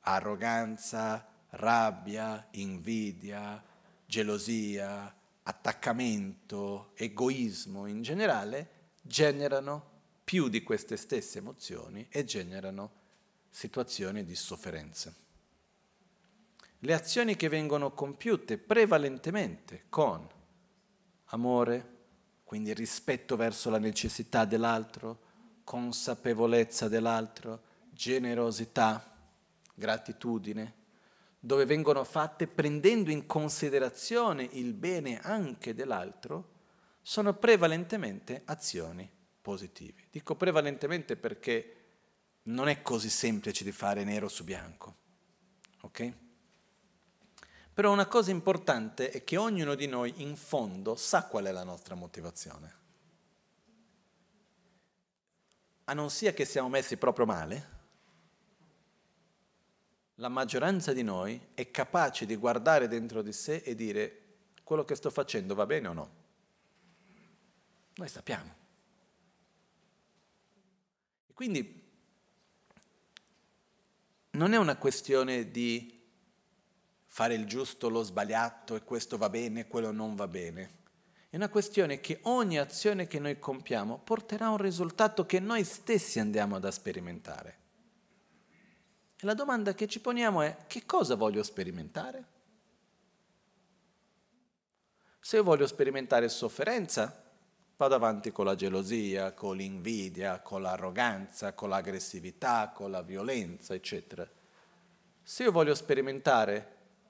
A: arroganza, rabbia, invidia, gelosia, attaccamento, egoismo in generale, generano più di queste stesse emozioni e generano situazioni di sofferenza. Le azioni che vengono compiute prevalentemente con amore, quindi rispetto verso la necessità dell'altro, consapevolezza dell'altro, generosità, gratitudine, dove vengono fatte prendendo in considerazione il bene anche dell'altro, sono prevalentemente azioni positive. Dico prevalentemente perché non è così semplice di fare nero su bianco. Ok? Però una cosa importante è che ognuno di noi in fondo sa qual è la nostra motivazione. A non sia che siamo messi proprio male, la maggioranza di noi è capace di guardare dentro di sé e dire quello che sto facendo va bene o no. Noi sappiamo. E quindi non è una questione di fare il giusto, lo sbagliato e questo va bene, quello non va bene. È una questione che ogni azione che noi compiamo porterà a un risultato che noi stessi andiamo ad sperimentare. E la domanda che ci poniamo è che cosa voglio sperimentare? Se io voglio sperimentare sofferenza, Vado avanti con la gelosia, con l'invidia, con l'arroganza, con l'aggressività, con la violenza, eccetera. Se io voglio sperimentare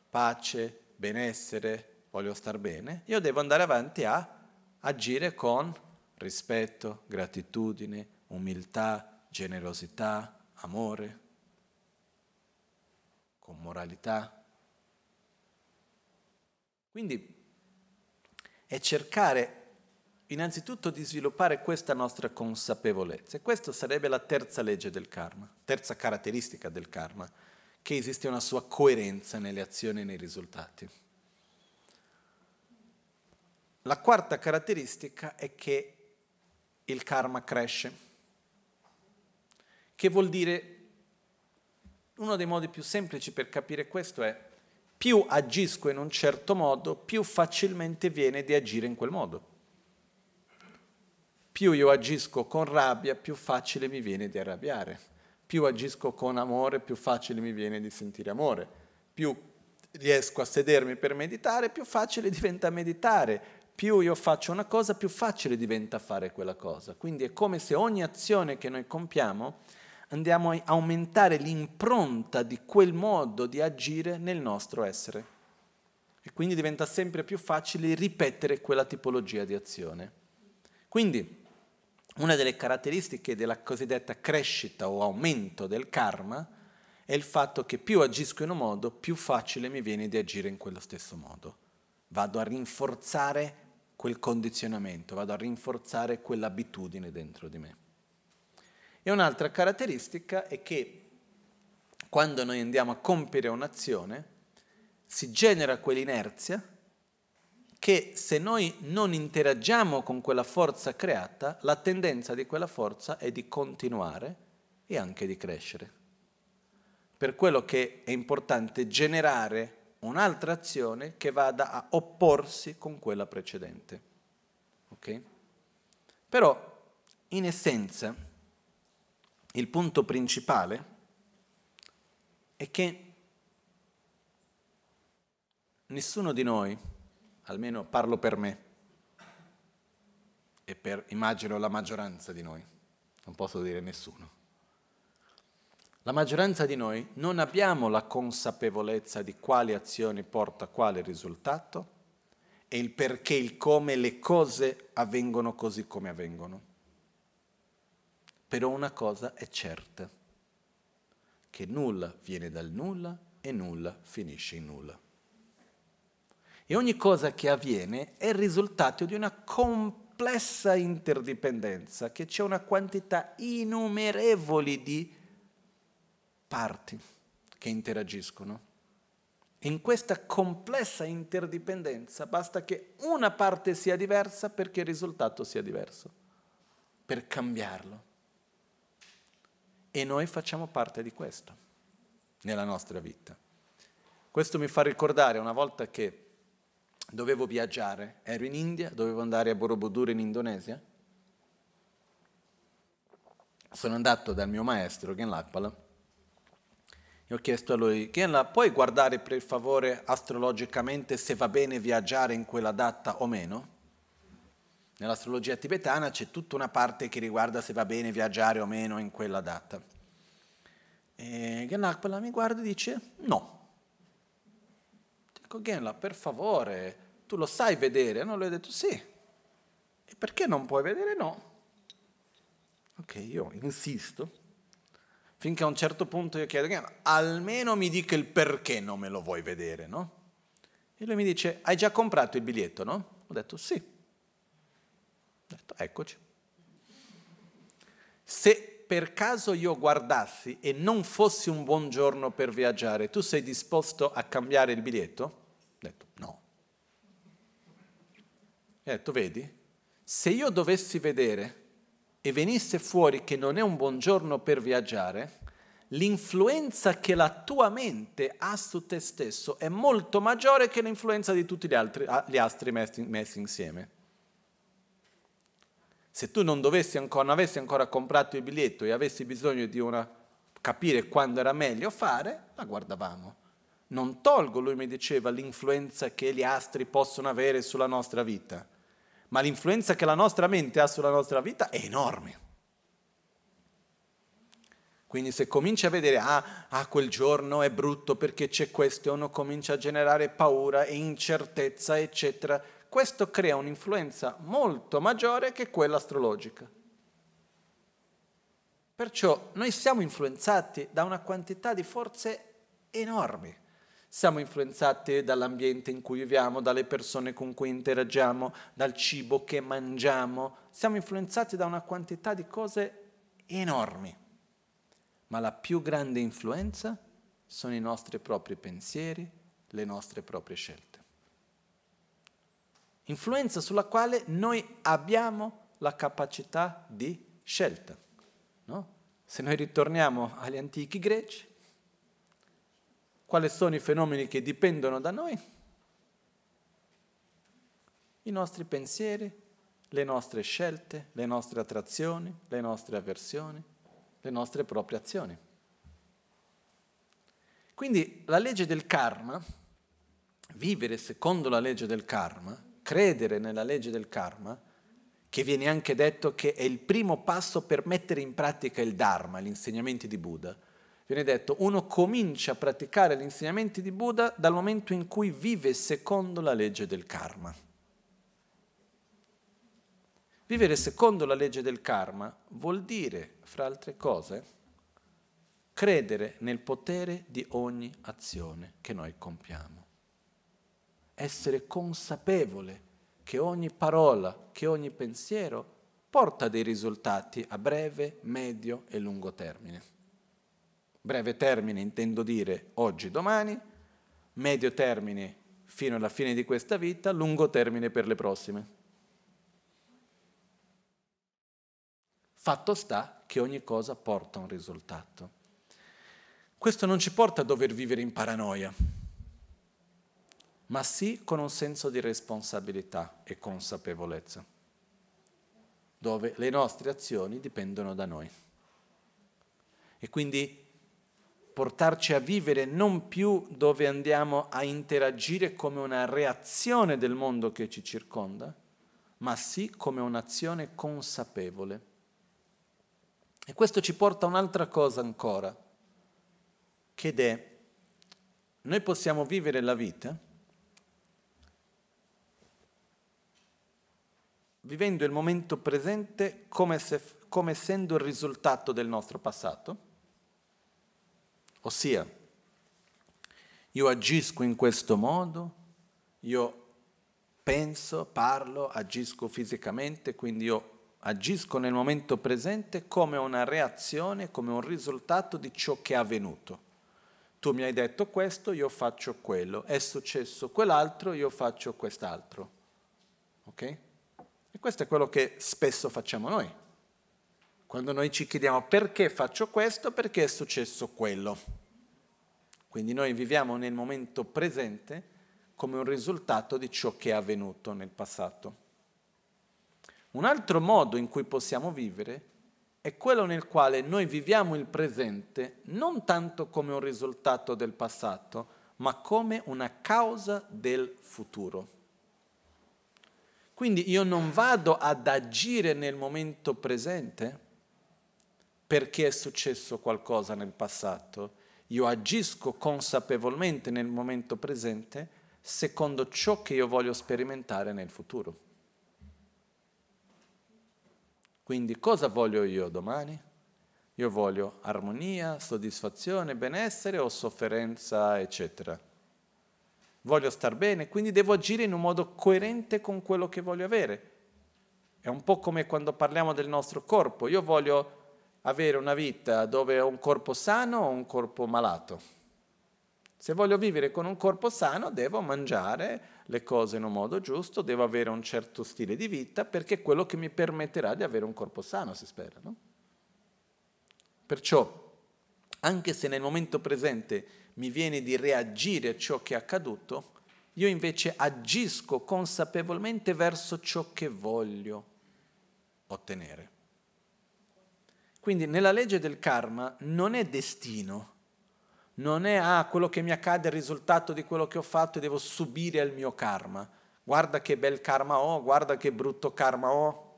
A: pace, benessere, voglio star bene, io devo andare avanti a agire con rispetto, gratitudine, umiltà, generosità, amore, con moralità. Quindi è cercare innanzitutto di sviluppare questa nostra consapevolezza. E questa sarebbe la terza legge del karma, terza caratteristica del karma, che esiste una sua coerenza nelle azioni e nei risultati. La quarta caratteristica è che il karma cresce, che vuol dire, uno dei modi più semplici per capire questo è più agisco in un certo modo, più facilmente viene di agire in quel modo. Più io agisco con rabbia, più facile mi viene di arrabbiare. Più agisco con amore, più facile mi viene di sentire amore. Più riesco a sedermi per meditare, più facile diventa meditare. Più io faccio una cosa, più facile diventa fare quella cosa. Quindi è come se ogni azione che noi compiamo andiamo a aumentare l'impronta di quel modo di agire nel nostro essere. E quindi diventa sempre più facile ripetere quella tipologia di azione. Quindi, una delle caratteristiche della cosiddetta crescita o aumento del karma è il fatto che più agisco in un modo, più facile mi viene di agire in quello stesso modo. Vado a rinforzare quel condizionamento, vado a rinforzare quell'abitudine dentro di me. E un'altra caratteristica è che quando noi andiamo a compiere un'azione, si genera quell'inerzia che se noi non interagiamo con quella forza creata, la tendenza di quella forza è di continuare e anche di crescere. Per quello che è importante generare un'altra azione che vada a opporsi con quella precedente. Ok? Però, in essenza, il punto principale è che nessuno di noi almeno parlo per me e per, immagino, la maggioranza di noi, non posso dire nessuno. La maggioranza di noi non abbiamo la consapevolezza di quale azione porta quale risultato e il perché, il come le cose avvengono così come avvengono. Però una cosa è certa, che nulla viene dal nulla e nulla finisce in nulla. E ogni cosa che avviene è il risultato di una complessa interdipendenza, che c'è una quantità innumerevole di parti che interagiscono. In questa complessa interdipendenza basta che una parte sia diversa perché il risultato sia diverso, per cambiarlo. E noi facciamo parte di questo nella nostra vita. Questo mi fa ricordare una volta che dovevo viaggiare, ero in India, dovevo andare a Borobudur in Indonesia. Sono andato dal mio maestro, Ken Lakpala, e ho chiesto a lui, Ken, puoi guardare per favore astrologicamente se va bene viaggiare in quella data o meno? Nell'astrologia tibetana c'è tutta una parte che riguarda se va bene viaggiare o meno in quella data. E Ganakpala mi guarda e dice no. Dico, Genla, per favore, tu lo sai vedere? No, lui ha detto sì. E perché non puoi vedere? No. Ok, io insisto. Finché a un certo punto io chiedo, Genla, almeno mi dica il perché non me lo vuoi vedere, no? E lui mi dice, hai già comprato il biglietto, no? Ho detto sì.
B: Ho
A: detto, eccoci. Se per caso io guardassi e non fossi un buon giorno per viaggiare, tu sei disposto a cambiare il biglietto? E ha detto, vedi, se io dovessi vedere e venisse fuori che non è un buon giorno per viaggiare, l'influenza che la tua mente ha su te stesso è molto maggiore che l'influenza di tutti gli, altri, ah, gli astri messi, messi insieme. Se tu non, ancora, non avessi ancora comprato il biglietto e avessi bisogno di una, capire quando era meglio fare, la guardavamo. Non tolgo, lui mi diceva, l'influenza che gli astri possono avere sulla nostra vita ma l'influenza che la nostra mente ha sulla nostra vita è enorme. Quindi se cominci a vedere, ah, ah quel giorno è brutto perché c'è questo, e uno comincia a generare paura e incertezza, eccetera, questo crea un'influenza molto maggiore che quella astrologica. Perciò noi siamo influenzati da una quantità di forze enormi siamo influenzati dall'ambiente in cui viviamo, dalle persone con cui interagiamo, dal cibo che mangiamo, siamo influenzati da una quantità di cose enormi. Ma la più grande influenza sono i nostri propri pensieri, le nostre proprie scelte. Influenza sulla quale noi abbiamo la capacità di scelta. No? Se noi ritorniamo agli antichi greci, quali sono i fenomeni che dipendono da noi? I nostri pensieri, le nostre scelte, le nostre attrazioni, le nostre avversioni, le nostre proprie azioni. Quindi la legge del karma, vivere secondo la legge del karma, credere nella legge del karma, che viene anche detto che è il primo passo per mettere in pratica il Dharma, gli insegnamenti di Buddha, Viene detto, uno comincia a praticare gli insegnamenti di Buddha dal momento in cui vive secondo la legge del karma. Vivere secondo la legge del karma vuol dire, fra altre cose, credere nel potere di ogni azione che noi compiamo, essere consapevole che ogni parola, che ogni pensiero porta dei risultati a breve, medio e lungo termine breve termine intendo dire oggi, domani, medio termine fino alla fine di questa vita, lungo termine per le prossime. Fatto sta che ogni cosa porta un risultato. Questo non ci porta a dover vivere in paranoia, ma sì con un senso di responsabilità e consapevolezza, dove le nostre azioni dipendono da noi. E quindi portarci a vivere non più dove andiamo a interagire come una reazione del mondo che ci circonda, ma sì come un'azione consapevole. E questo ci porta a un'altra cosa ancora, che è noi possiamo vivere la vita vivendo il momento presente come, se, come essendo il risultato del nostro passato, Ossia, io agisco in questo modo, io penso, parlo, agisco fisicamente, quindi io agisco nel momento presente come una reazione, come un risultato di ciò che è avvenuto. Tu mi hai detto questo, io faccio quello, è successo quell'altro, io faccio quest'altro. Ok? E questo è quello che spesso facciamo noi. Quando noi ci chiediamo perché faccio questo, perché è successo quello. Quindi noi viviamo nel momento presente come un risultato di ciò che è avvenuto nel passato. Un altro modo in cui possiamo vivere è quello nel quale noi viviamo il presente non tanto come un risultato del passato, ma come una causa del futuro. Quindi io non vado ad agire nel momento presente, perché è successo qualcosa nel passato, io agisco consapevolmente nel momento presente secondo ciò che io voglio sperimentare nel futuro. Quindi cosa voglio io domani? Io voglio armonia, soddisfazione, benessere o sofferenza, eccetera. Voglio star bene, quindi devo agire in un modo coerente con quello che voglio avere. È un po' come quando parliamo del nostro corpo. Io voglio avere una vita dove ho un corpo sano o un corpo malato. Se voglio vivere con un corpo sano devo mangiare le cose in un modo giusto, devo avere un certo stile di vita perché è quello che mi permetterà di avere un corpo sano, si spera. No? Perciò, anche se nel momento presente mi viene di reagire a ciò che è accaduto, io invece agisco consapevolmente verso ciò che voglio ottenere. Quindi nella legge del karma non è destino, non è ah, quello che mi accade è il risultato di quello che ho fatto e devo subire il mio karma. Guarda che bel karma ho, guarda che brutto karma ho.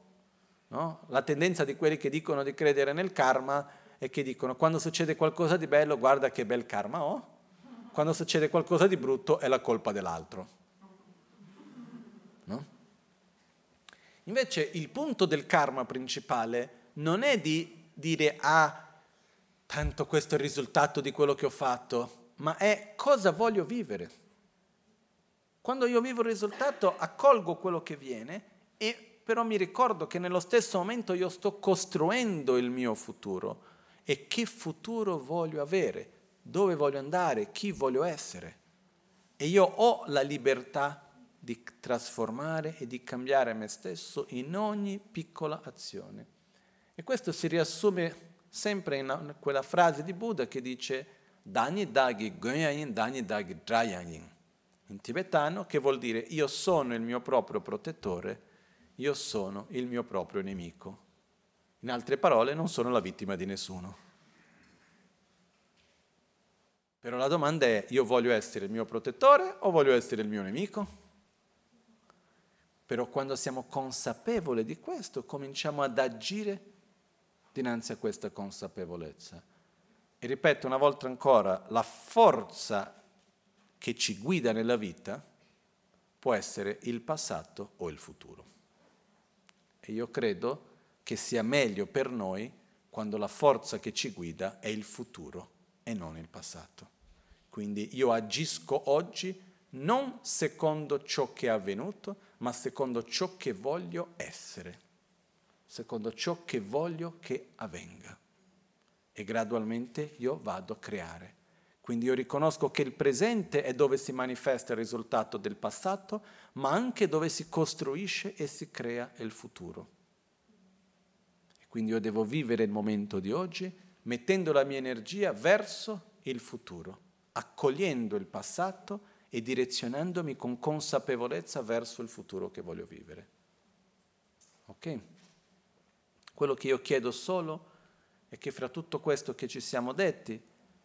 A: No? La tendenza di quelli che dicono di credere nel karma è che dicono quando succede qualcosa di bello guarda che bel karma ho, quando succede qualcosa di brutto è la colpa dell'altro. No? Invece il punto del karma principale non è di dire ah, tanto questo è il risultato di quello che ho fatto, ma è cosa voglio vivere. Quando io vivo il risultato accolgo quello che viene e però mi ricordo che nello stesso momento io sto costruendo il mio futuro e che futuro voglio avere, dove voglio andare, chi voglio essere. E io ho la libertà di trasformare e di cambiare me stesso in ogni piccola azione. E questo si riassume sempre in quella frase di Buddha che dice Dani Dagi Gönyayin, Dani Dagi Drayayin, in tibetano, che vuol dire io sono il mio proprio protettore, io sono il mio proprio nemico. In altre parole, non sono la vittima di nessuno. Però la domanda è, io voglio essere il mio protettore o voglio essere il mio nemico? Però quando siamo consapevoli di questo, cominciamo ad agire dinanzi a questa consapevolezza. E ripeto una volta ancora, la forza che ci guida nella vita può essere il passato o il futuro. E io credo che sia meglio per noi quando la forza che ci guida è il futuro e non il passato. Quindi io agisco oggi non secondo ciò che è avvenuto, ma secondo ciò che voglio essere secondo ciò che voglio che avvenga. E gradualmente io vado a creare. Quindi io riconosco che il presente è dove si manifesta il risultato del passato, ma anche dove si costruisce e si crea il futuro. E quindi io devo vivere il momento di oggi mettendo la mia energia verso il futuro, accogliendo il passato e direzionandomi con consapevolezza verso il futuro che voglio vivere. Ok? Quello che io chiedo solo è che fra tutto questo che ci siamo detti,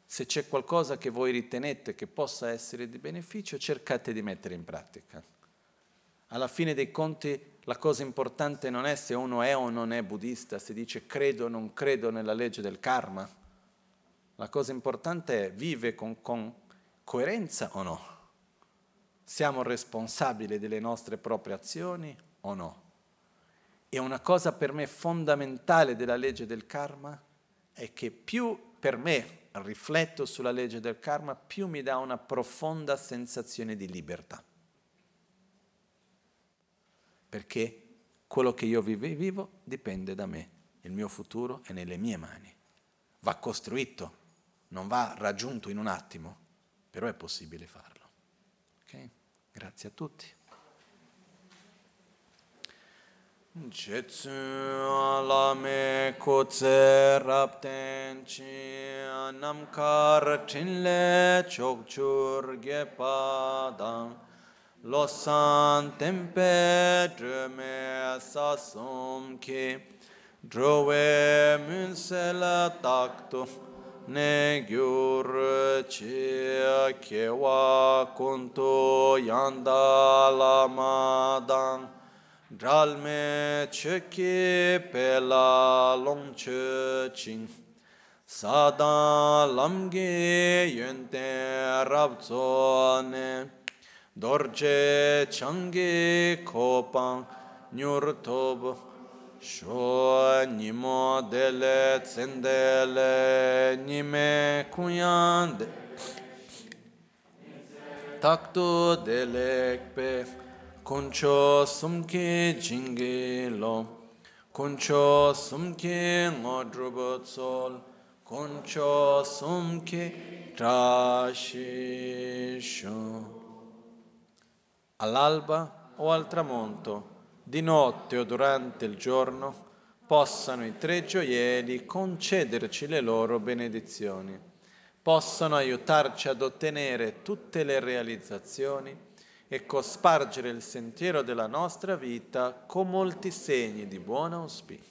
A: se c'è qualcosa che voi ritenete che possa essere di beneficio, cercate di mettere in pratica. Alla fine dei conti la cosa importante non è se uno è o non è buddista, se dice credo o non credo nella legge del karma. La cosa importante è vive con, con coerenza o no? Siamo responsabili delle nostre proprie azioni o no? E una cosa per me fondamentale della legge del karma è che più per me rifletto sulla legge del karma, più mi dà una profonda sensazione di libertà. Perché quello che io vivo dipende da me, il mio futuro è nelle mie mani. Va costruito, non va raggiunto in un attimo, però è possibile farlo. Okay? Grazie a tutti.
B: Cetu alame kote rapten chi anam kar chinle çokçur gepadan losan tempe dröme sasum ki drove münsela taktu ne gyur chi kewa kuntu yandalamadan Dralme chöki pela long chöching Sada lamge yönte rabzone Dorje change kopang nyur me ku nimo dele tsendele nime kuyan Taktu delek pef Kuncho sumke jingi lo, kuncho sumke ngodrubo tsol, kuncho sumke trashisho. All'alba o al tramonto, di
A: notte o durante il giorno, possano i tre gioielli concederci le loro benedizioni, possano aiutarci ad ottenere tutte le realizzazioni, e cospargere il sentiero della nostra vita con molti segni di buon auspicio.